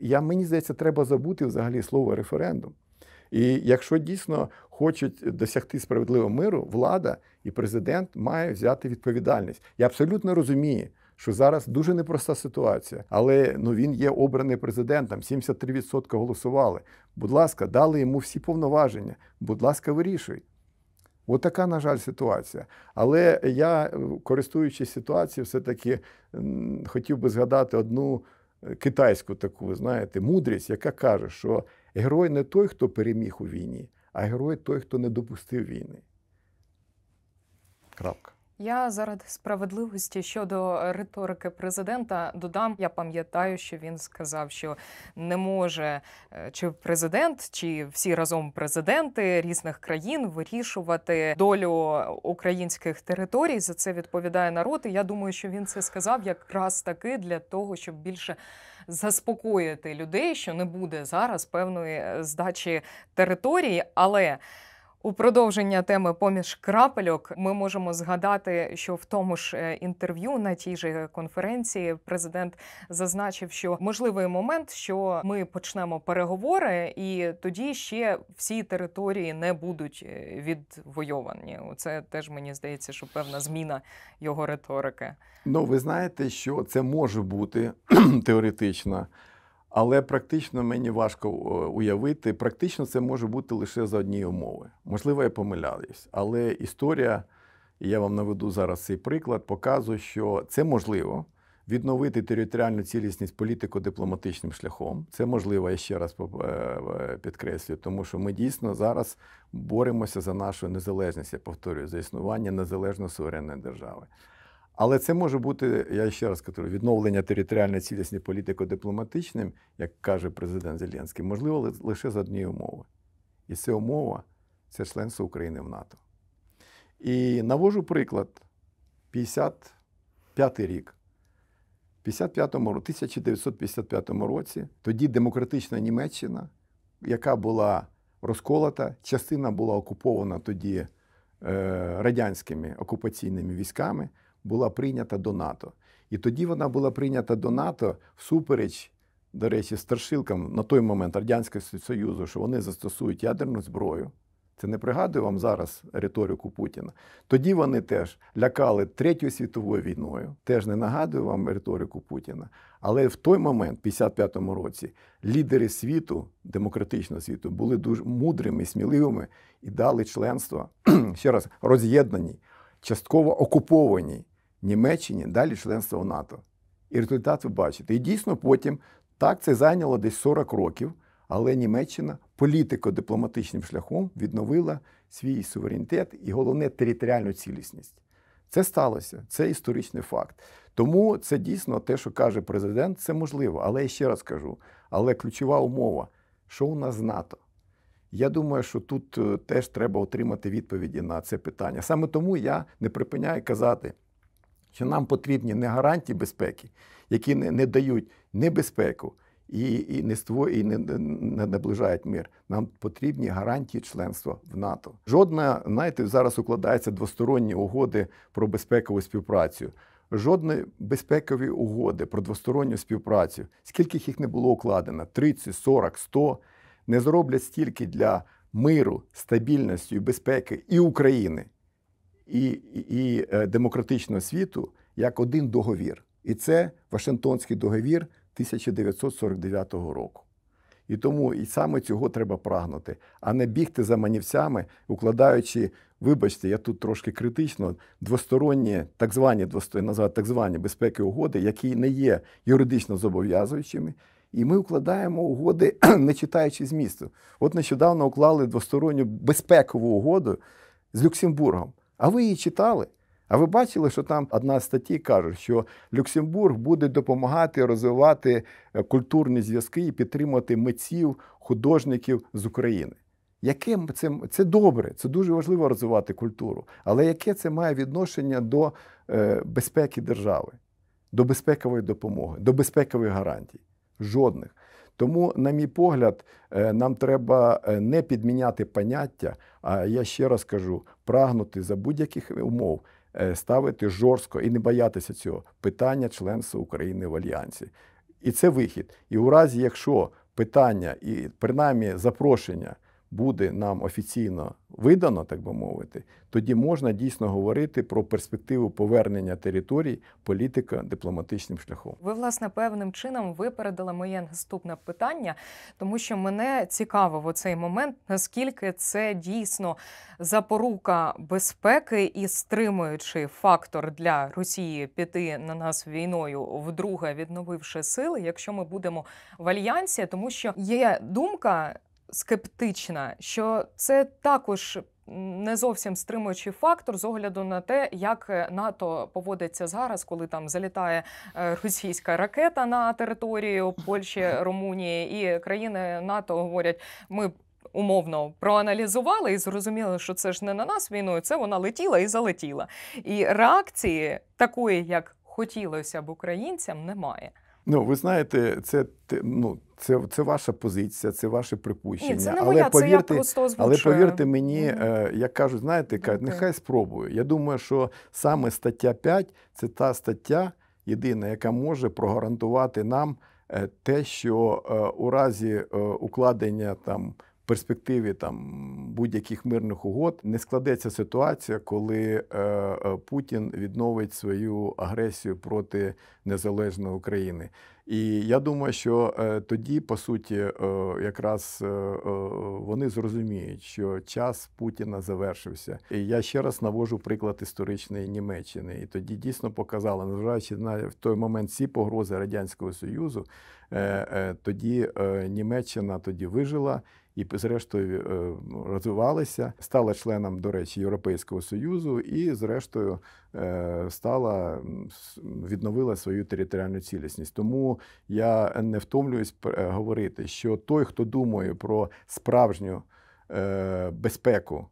Я мені здається, треба забути взагалі слово референдум. І якщо дійсно хочуть досягти справедливого миру, влада і президент має взяти відповідальність. Я абсолютно розумію. Що зараз дуже непроста ситуація, але ну він є обраний президентом. 73% голосували. Будь ласка, дали йому всі повноваження. Будь ласка, вирішуй. Отака, на жаль, ситуація. Але я, е, користуючись ситуацією, все-таки хотів би згадати одну е, китайську таку, знаєте, мудрість, яка каже, що герой не той, хто переміг у війні, а герой той, хто не допустив війни. Крапка. Я заради справедливості щодо риторики президента додам. Я пам'ятаю, що він сказав, що не може е, чи президент, чи всі разом президенти різних країн вирішувати долю українських територій. За це відповідає народ. І Я думаю, що він це сказав якраз таки для того, щоб більше заспокоїти людей, що не буде зараз певної е, здачі території, але. У продовження теми поміж крапельок ми можемо згадати, що в тому ж е, інтерв'ю на тій же конференції президент зазначив, що можливий момент, що ми почнемо переговори, і тоді ще всі території не будуть е, відвойовані. Це теж мені здається, що певна зміна його риторики. Ну ви знаєте, що це може бути теоретично. Але практично мені важко е, уявити. Практично це може бути лише за однієї умови. Можливо, я помиляюсь, але історія, і я вам наведу зараз цей приклад, показує, що це можливо відновити територіальну цілісність політико-дипломатичним шляхом. Це можливо, я ще раз е, е, підкреслюю, тому що ми дійсно зараз боремося за нашу незалежність. Я повторюю за існування незалежної суверенної держави. Але це може бути, я ще раз кажу, відновлення територіальної цілісні політико-дипломатичним, як каже президент Зеленський, можливо лише за однієї умови. І ця умова це членство України в НАТО. І навожу приклад, 55 рік. 55-му, 1955 році тоді демократична Німеччина, яка була розколота, частина була окупована тоді е, радянськими окупаційними військами була прийнята до НАТО. І тоді вона була прийнята до НАТО всупереч, до речі, старшилкам на той момент Радянського Союзу, що вони застосують ядерну зброю. Це не пригадую вам зараз риторику Путіна. Тоді вони теж лякали Третьою світовою війною. Теж не нагадую вам риторику Путіна. Але в той момент, 55-му році, лідери світу, демократичного світу, були дуже мудрими, сміливими і дали членство ще раз роз'єднані, частково окупованій Німеччині, далі членство в НАТО. І результат ви бачите. І дійсно потім так це зайняло десь 40 років, але Німеччина політико-дипломатичним шляхом відновила свій суверенітет і головне територіальну цілісність. Це сталося, це історичний факт. Тому це дійсно те, що каже президент, це можливо. Але я ще раз кажу: але ключова умова, що у нас з НАТО? Я думаю, що тут е, теж треба отримати відповіді на це питання. Саме тому я не припиняю казати що нам потрібні не гарантії безпеки, які не, не дають небезпеку і і не ство, і не, не наближають мир. Нам потрібні гарантії членства в НАТО. Жодна, знаєте, зараз укладається двосторонні угоди про безпекову співпрацю. Жодної безпекові угоди про двосторонню співпрацю, скільки їх не було укладено 30, 40, 100, не зроблять стільки для миру, стабільності безпеки і України і, і е, демократичного світу як один договір. І це Вашингтонський договір 1949 року. І тому і саме цього треба прагнути, а не бігти за манівцями, укладаючи, вибачте, я тут трошки критично, двосторонні, так звані називати так звані безпеки угоди, які не є юридично зобов'язуючими. І ми укладаємо угоди, не читаючи змісту. От нещодавно уклали двосторонню безпекову угоду з Люксембургом. А ви її читали? А ви бачили, що там одна статті каже, що Люксембург буде допомагати розвивати е, культурні зв'язки і підтримувати митців, художників з України. Яке це це добре, це дуже важливо розвивати культуру, але яке це має відношення до е, безпеки держави, до безпекової допомоги, до безпекових гарантій? Жодних. Тому, на мій погляд, е, нам треба е, не підміняти поняття, а я ще раз кажу, прагнути за будь-яких умов. Е, ставити жорстко і не боятися цього питання членства України в альянсі, і це вихід. І у разі, якщо питання і принаймні запрошення буде нам офіційно видано, так би мовити, тоді можна дійсно говорити про перспективу повернення територій політика дипломатичним шляхом. Ви власне певним чином випередили моє наступне питання, тому що мене цікавив у цей момент, наскільки це дійсно запорука безпеки і стримуючий фактор для Росії піти на нас війною вдруге, відновивши сили, якщо ми будемо в альянсі, тому що є думка скептична, що це також. Не зовсім стримуючий фактор з огляду на те, як е, НАТО поводиться зараз, коли там залітає е, російська ракета на територію Польщі, Румунії і країни НАТО говорять, ми. Умовно проаналізували і зрозуміли, що це ж не на нас війною, це вона летіла і залетіла. І реакції такої, як хотілося б українцям, немає. Ну ви знаєте, це ну це це ваша позиція, це ваше припущення. Ні, це не моя, але повірте, це я просто але повірте мені, mm-hmm. як кажуть, знаєте, кажуть, okay. нехай спробую. Я думаю, що саме стаття 5 це та стаття єдина, яка може прогарантувати нам е, те, що е, у разі укладення там перспективі там будь-яких мирних угод не складеться ситуація, коли е, е, Путін відновить свою агресію проти незалежної України. І я думаю, що е, тоді, по суті, якраз вони зрозуміють, що час Путіна завершився. І я ще раз навожу приклад історичної Німеччини. І тоді дійсно показали, незважаючи на в той момент всі погрози Радянського Союзу, тоді Німеччина тоді вижила і, зрештою, е, розвивалися, стала членом, до речі, Європейського союзу, і, зрештою, е, стала відновила свою територіальну цілісність. Тому я не втомлююсь е, говорити, що той, хто думає про справжню безпеку.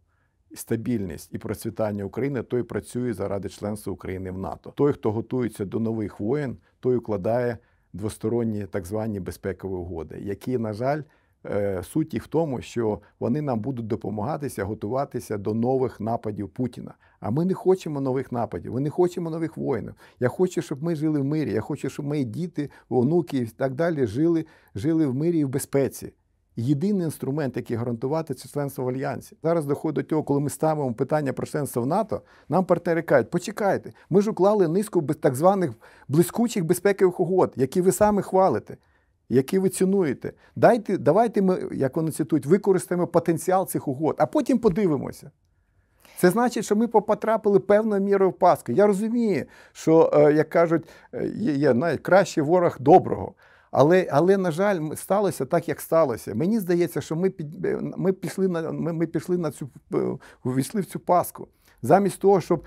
Стабільність і процвітання України той працює заради членства України в НАТО. Той, хто готується до нових воєн, той укладає двосторонні так звані безпекові угоди, які, на жаль, Е, суті в тому, що вони нам будуть допомагатися готуватися до нових нападів Путіна. А ми не хочемо нових нападів. Ми не хочемо нових воїнів. Я хочу, щоб ми жили в мирі. Я хочу, щоб мої діти, онуки і так далі жили, жили в мирі і в безпеці. Єдиний інструмент, який гарантувати це членство в альянсі. Зараз доходить до того, коли ми ставимо питання про членство в НАТО, нам партнери кажуть, почекайте, ми ж уклали низку так званих блискучих безпекових угод, які ви самі хвалите які ви цінуєте. Дайте, Давайте ми, як вони цитують, використаємо потенціал цих угод, а потім подивимося. Це значить, що ми потрапили певною мірою в паску. Я розумію, що, е, як кажуть, е, є найкращий ворог доброго. Але, але, на жаль, сталося так, як сталося. Мені здається, що ми е, ми пішли на ми, ми пішли на цю увійшли в цю паску замість того, щоб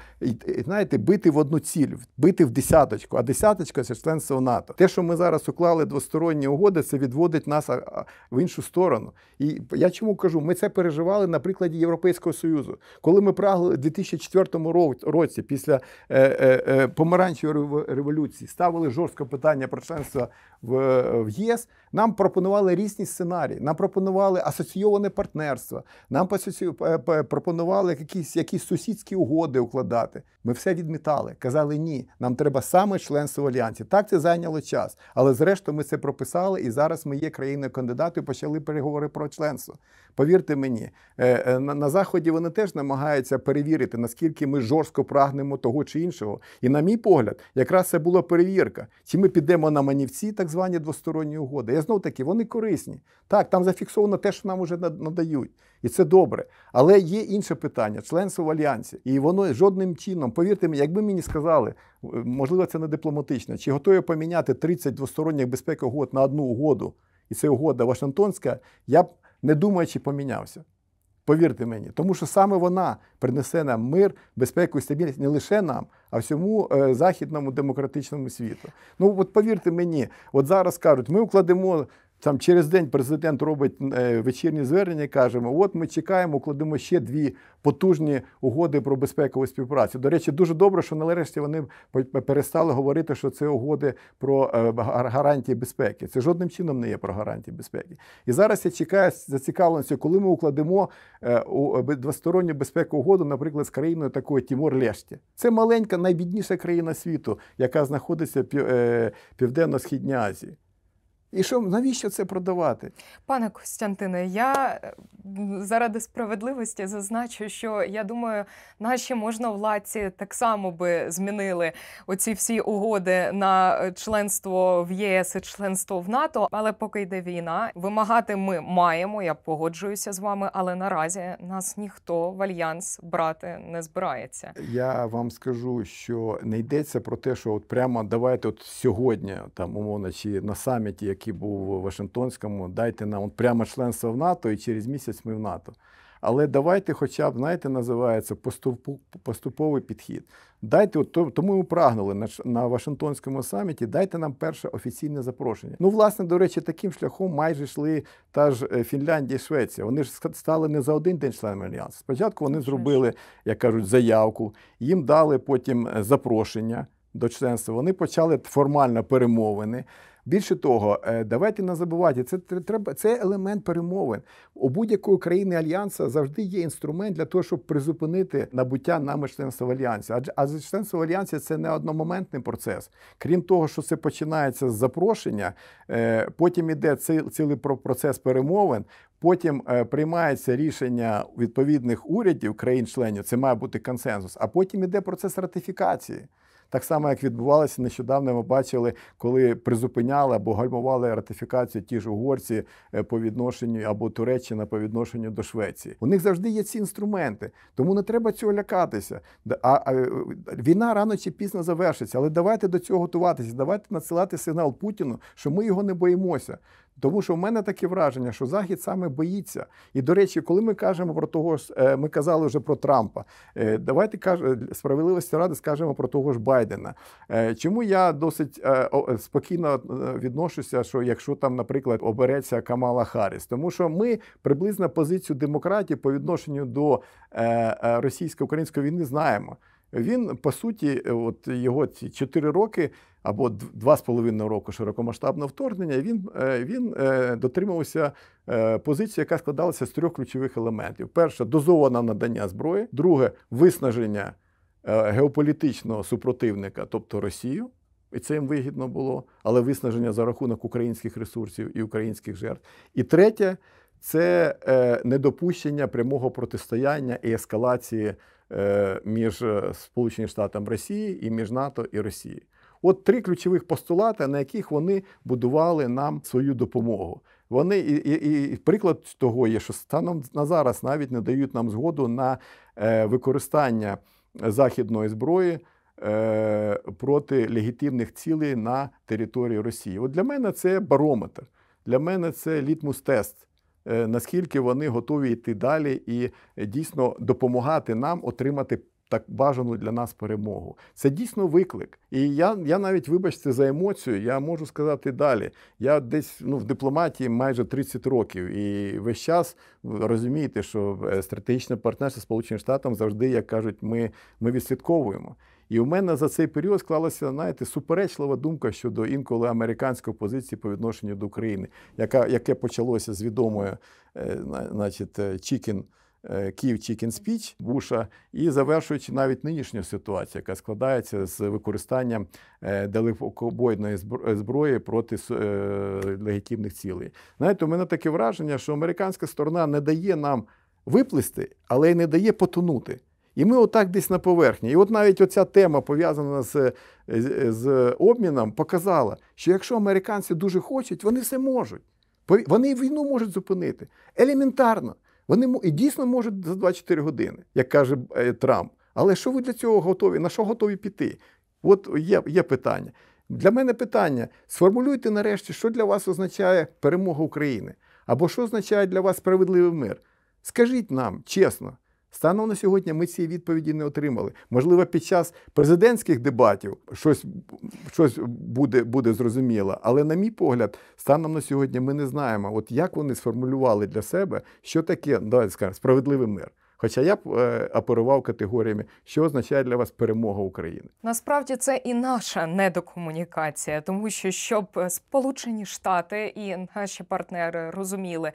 знаєте, бити в одну ціль, бити в десяточку. А десяточка це членство НАТО. Те, що ми зараз уклали двосторонні угоди, це відводить нас в іншу сторону. І я чому кажу, ми це переживали на прикладі Європейського союзу, коли ми прагли у 2004 році, після е, е, е помаранчевої революції, ставили жорстко питання про членство в ЄС, нам пропонували різні сценарії, нам пропонували асоційоване партнерство, нам пропонували якісь якісь сусідські угоди укладати. Ми все відмітали, казали ні, нам треба саме членство в альянсі. Так це зайняло час, але зрештою ми це прописали, і зараз ми є країною кандидатою. Почали переговори про членство. Повірте мені, е, е, на заході вони теж намагаються перевірити, наскільки ми жорстко прагнемо того чи іншого. І на мій погляд, якраз це була перевірка. Чи ми підемо на манівці, так звані двосторонні угоди? Я знов таки вони корисні. Так, там зафіксовано те, що нам вже надають, і це добре. Але є інше питання: членство в альянсі, і воно жодним чином, повірте мені, якби мені сказали, можливо, це не дипломатично, чи готові поміняти 30 двосторонніх безпекових угод на одну угоду, і це угода Вашингтонська. Я б не думаючи, помінявся. Повірте мені, тому що саме вона принесе нам мир, безпеку і стабільність не лише нам, а всьому е, західному демократичному світу. Ну от повірте мені, от зараз кажуть, ми укладемо там через день президент робить е, вечірні звернення. Кажемо, от ми чекаємо, укладемо ще дві потужні угоди про безпекову співпрацю. До речі, дуже добре, що нарешті вони перестали говорити, що це угоди про е, гарантії безпеки. Це жодним чином не є про гарантії безпеки. І зараз я чекаю з зацікавленістю, коли ми укладемо е, у двосторонню безпеку угоду, наприклад, з країною такою Тімор Лешті. Це маленька, найбідніша країна світу, яка знаходиться в Південно-Східній Азії. І що навіщо це продавати, пане Костянтине? Я заради справедливості зазначу, що я думаю, наші можновладці так само би змінили оці всі угоди на е, членство в ЄС і членство в НАТО. Але поки йде війна, вимагати ми маємо. Я погоджуюся з вами, але наразі нас ніхто в альянс брати не збирається. Я вам скажу, що не йдеться про те, що от прямо давайте от сьогодні там умовно, чи на саміті який був у Вашингтонському, дайте нам от прямо членство в НАТО, і через місяць ми в НАТО. Але давайте, хоча б, знаєте, називається поступовий підхід. Дайте, от, тому і прагнули на на Вашингтонському саміті. Дайте нам перше офіційне запрошення. Ну, власне, до речі, таким шляхом майже йшли та ж е, Фінляндія і Швеція. Вони ж стали не за один день членами альянсу. Спочатку вони зробили, як кажуть, заявку, їм дали потім е, запрошення до членства. Вони почали формально перемовини. Більше того, е, давайте не забувати, це треба це елемент перемовин. У будь-якої країни альянсу завжди є інструмент для того, щоб призупинити набуття нами членства в альянсі. Адже а членство в альянсі це не одномоментний процес. Крім того, що це починається з запрошення, е, потім іде цілий процес перемовин. Потім е, приймається рішення відповідних урядів країн-членів. Це має бути консенсус. А потім іде процес ратифікації. Так само, як відбувалося нещодавно, ми бачили, коли призупиняли або гальмували ратифікацію ті ж угорці е, по відношенню або Туреччина по відношенню до Швеції. У них завжди є ці інструменти, тому не треба цього лякатися. А, а війна рано чи пізно завершиться. Але давайте до цього готуватися. Давайте надсилати сигнал Путіну, що ми його не боїмося. Тому що в мене таке враження, що Захід саме боїться. І до речі, коли ми кажемо про того ж, е, ми казали вже про Трампа. Е, давайте каже справедливості ради, скажемо про того ж Байдена. Е, чому я досить спокійно відношуся, що якщо там, наприклад, обереться Камала Харріс? тому що ми приблизно позицію демократії по відношенню до російсько-української війни знаємо він по суті, е, от його ці 4 роки або 2,5 року широкомасштабного вторгнення, він е, він е, дотримувався позиції, яка складалася з трьох ключових елементів: перше дозоване надання зброї, друге виснаження геополітичного супротивника, тобто Росію. І це їм вигідно було, але виснаження за рахунок українських ресурсів і українських жертв. І третє це недопущення прямого протистояння і ескалації Э, між е, Сполученими Штатами Росії і між НАТО і Росією. От три ключових постулати, на яких вони будували нам свою допомогу. Вони і і, і приклад того є, що станом на зараз навіть не дають нам згоду на е, використання західної зброї е, проти легітимних цілей на території Росії. От для мене це барометр, для мене це літмус-тест. Е, наскільки вони готові йти далі і е, дійсно допомагати нам отримати. Так бажану для нас перемогу. Це дійсно виклик. І я я навіть, вибачте, за емоцію, я можу сказати далі. Я десь ну, в дипломатії майже 30 років, і весь час розумієте, що е, стратегічне партнерство з Сполученим Штатом завжди, як кажуть, ми, ми відслідковуємо. І у мене за цей період склалася, знаєте, суперечлива думка щодо інколи американської позиції по відношенню до України, яка, яке почалося з відомої, е, значить, Чікін. Київ Чікін Спіч Буша, і завершуючи навіть нинішню ситуацію, яка складається з використанням е, далекобойної е, зброї проти легітимних цілей. Знаєте, у мене таке враження, що американська сторона не дає нам виплисти, але й не дає потонути. І ми отак десь на поверхні. І от навіть оця тема, пов'язана з, е, з е, з, обміном, показала, що якщо американці дуже хочуть, вони все можуть. Вони війну можуть зупинити. Елементарно. Вони і дійсно можуть за 24 години, як каже е, Трамп. Але що ви для цього готові? На що готові піти? От є, є питання. Для мене питання: сформулюйте нарешті, що для вас означає перемога України, або що означає для вас справедливий мир. Скажіть нам чесно. Станом на сьогодні ми цієї відповіді не отримали. Можливо, під час президентських дебатів щось щось буде буде зрозуміло, але, на мій погляд, станом на сьогодні ми не знаємо, от як вони сформулювали для себе, що таке давайте скажемо, справедливий мир. Хоча я б е, оперував категоріями, що означає для вас перемога України. Насправді це і наша недокомунікація, тому що щоб е, Сполучені Штати і наші партнери розуміли.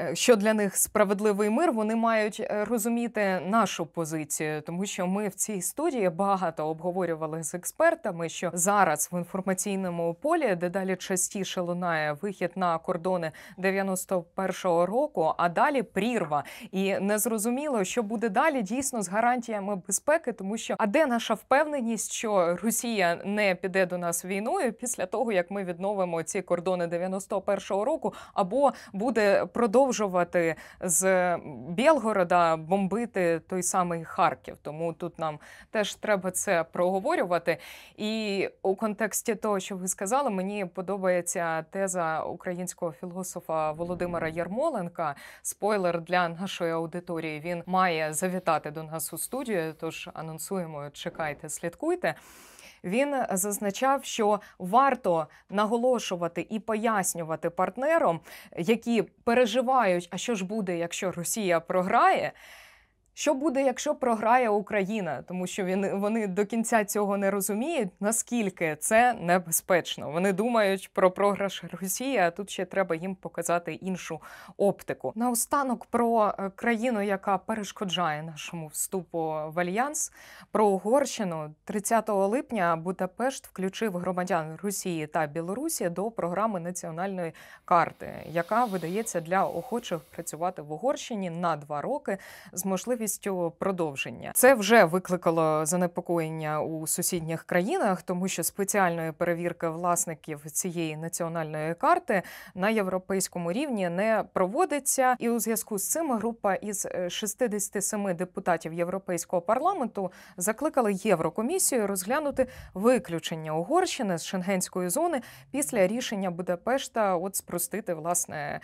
Е, що для них справедливий мир, вони мають е, розуміти нашу позицію, тому що ми в цій студії багато обговорювали з експертами, що зараз в інформаційному полі дедалі частіше лунає вихід на кордони 91-го року, а далі прірва. І незрозуміло, що буде далі дійсно з гарантіями безпеки, тому що а де наша впевненість, що Росія не піде до нас війною після того, як ми відновимо ці кордони 91-го року, або буде продовжувати продовжувати з Білгорода бомбити той самий Харків. Тому тут нам теж треба це проговорювати. І у контексті того, що ви сказали, мені подобається теза українського філософа Володимира Ярмоленка. Спойлер для нашої аудиторії він має завітати до нас у студію. Тож анонсуємо, чекайте, слідкуйте. Він зазначав, що варто наголошувати і пояснювати партнерам, які переживають, а що ж буде, якщо Росія програє. Що буде, якщо програє Україна, тому що він вони до кінця цього не розуміють, наскільки це небезпечно. Вони думають про програш Росії, а тут ще треба їм показати іншу оптику. Наостанок про е, країну, яка перешкоджає нашому вступу в альянс, про Угорщину 30 липня Будапешт включив громадян Росії та Білорусі до програми національної карти, яка видається для охочих працювати в Угорщині на два роки з можливістю можливістю продовження. Це вже викликало занепокоєння у сусідніх країнах, тому що спеціальної перевірки власників цієї національної карти на європейському рівні не проводиться. І у зв'язку з цим група із 67 е, депутатів Європейського парламенту закликала Єврокомісію розглянути виключення Угорщини з шенгенської зони після рішення Будапешта от спростити власне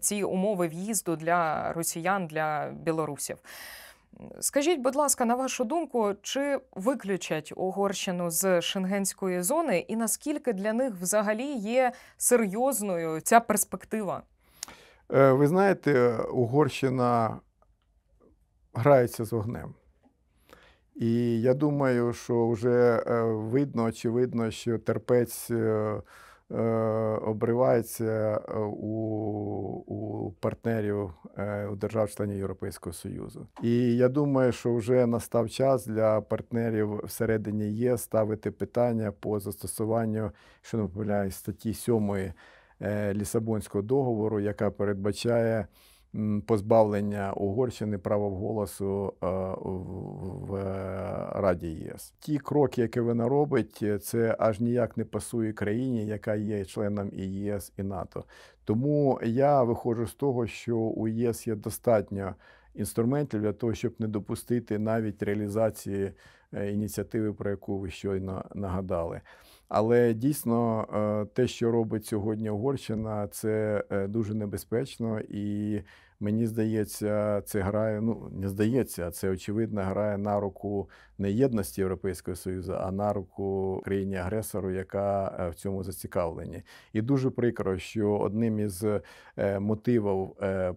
ці умови в'їзду для росіян для білорусів. Скажіть, будь ласка, на вашу думку, чи виключать Угорщину з шенгенської зони, і наскільки для них взагалі є серйозною ця перспектива? Е, ви знаєте, Угорщина грається з вогнем. І я думаю, що вже е, видно, очевидно, що терпець е, Е, обривається е, у у партнерів е, у держав-членів Європейського Союзу. І я думаю, що вже настав час для партнерів всередині ЄС ставити питання по застосуванню, що не помиляюсь, статті 7 Лісабонського договору, яка передбачає позбавлення Угорщини права голосу е, в е, Раді ЄС. Ті кроки, які вона робить, е, це аж ніяк не пасує країні, яка є членом і ЄС і НАТО. Тому я виходжу з того, що у ЄС є достатньо. Інструментів для того, щоб не допустити навіть реалізації ініціативи, про яку ви щойно нагадали. Але дійсно е, те, що робить сьогодні Угорщина, це е, дуже небезпечно, і мені здається, це грає. Ну не здається, це очевидно грає на руку не єдності Європейського союзу, а на руку країні агресору, яка е, в цьому зацікавлені. І дуже прикро, що одним із мотивів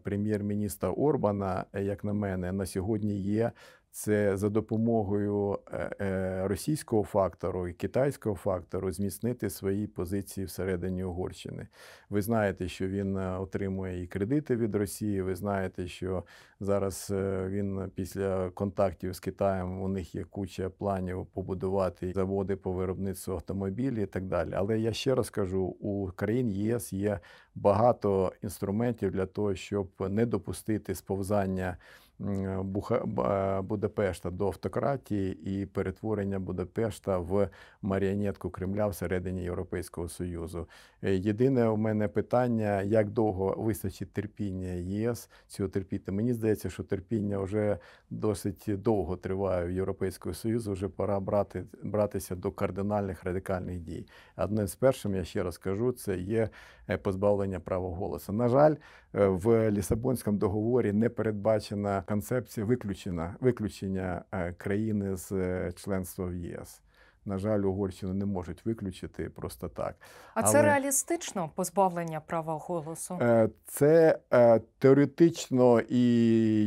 прем'єр-міністра Орбана, як на мене, на сьогодні є це за допомогою е, е, російського фактору і китайського фактору зміцнити свої позиції всередині Угорщини. Ви знаєте, що він е, отримує і кредити від Росії. Ви знаєте, що зараз він після контактів з Китаєм у них є куча планів побудувати заводи по виробництву автомобілів і так далі. Але я ще раз кажу: у країн ЄС є багато інструментів для того, щоб не допустити сповзання. Е, е, Будапешта до автократії і перетворення Будапешта в маріонетку Кремля всередині Європейського Союзу. Е, єдине у мене питання: як довго вистачить терпіння ЄС цього терпіти? Мені здається, що терпіння вже досить довго триває в Європейського Союзу. Вже пора брати братися до кардинальних радикальних дій. Одним з першим я ще раз кажу, це є позбавлення права голосу. На жаль. Е, в Лісабонському договорі не передбачена концепція виключена виключення е, країни з е, членства в ЄС на жаль, Угорщину не можуть виключити просто так. А Але це реалістично позбавлення права голосу? Е, це е, теоретично і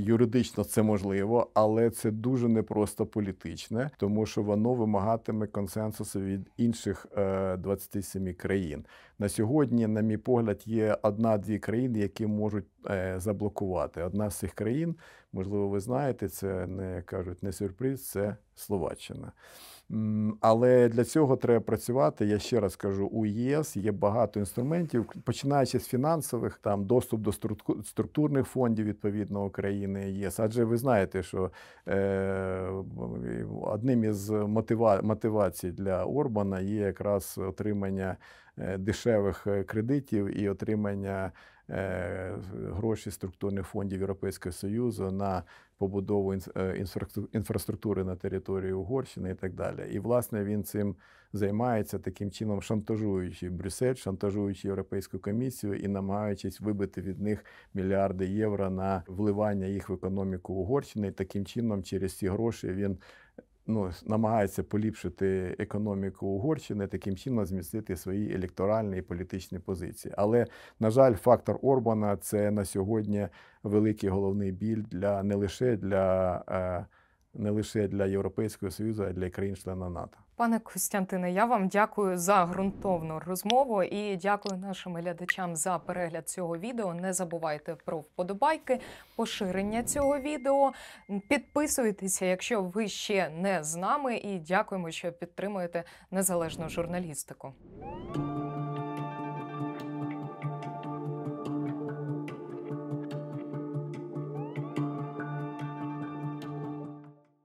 юридично це можливо, але це дуже непросто політичне, тому що воно вимагатиме консенсусу від інших 27 е, країн. На сьогодні, на мій погляд, є одна-дві країни, які можуть заблокувати. Одна з цих країн, можливо, ви знаєте, це не кажуть не сюрприз, це Словаччина. Але для цього треба працювати. Я ще раз кажу, у ЄС є багато інструментів, починаючи з фінансових, там доступ до структурних фондів відповідно України ЄС. Адже ви знаєте, що е, одним із мотива, мотивацій для Орбана є якраз отримання е, дешевих е, кредитів і отримання. Е, Гроші структурних фондів Європейського союзу на побудову е, інфраструктури на території Угорщини і так далі. І власне він цим займається таким чином, шантажуючи Брюссель, шантажуючи Європейську комісію і намагаючись вибити від них мільярди євро на вливання їх в економіку Угорщини. І Таким чином, через ці гроші він ну, намагається поліпшити економіку Угорщини, таким чином змістити свої електоральні і політичні позиції. Але, на жаль, фактор Орбана це на сьогодні великий головний біль для не лише для е, не лише для Європейського Союзу, а для країн-члена НАТО. Пане Костянтине, я вам дякую за ґрунтовну розмову і дякую нашим глядачам за перегляд цього відео. Не забувайте про вподобайки, поширення цього відео. Підписуйтеся, якщо ви ще не з нами, і дякуємо, що підтримуєте незалежну журналістику.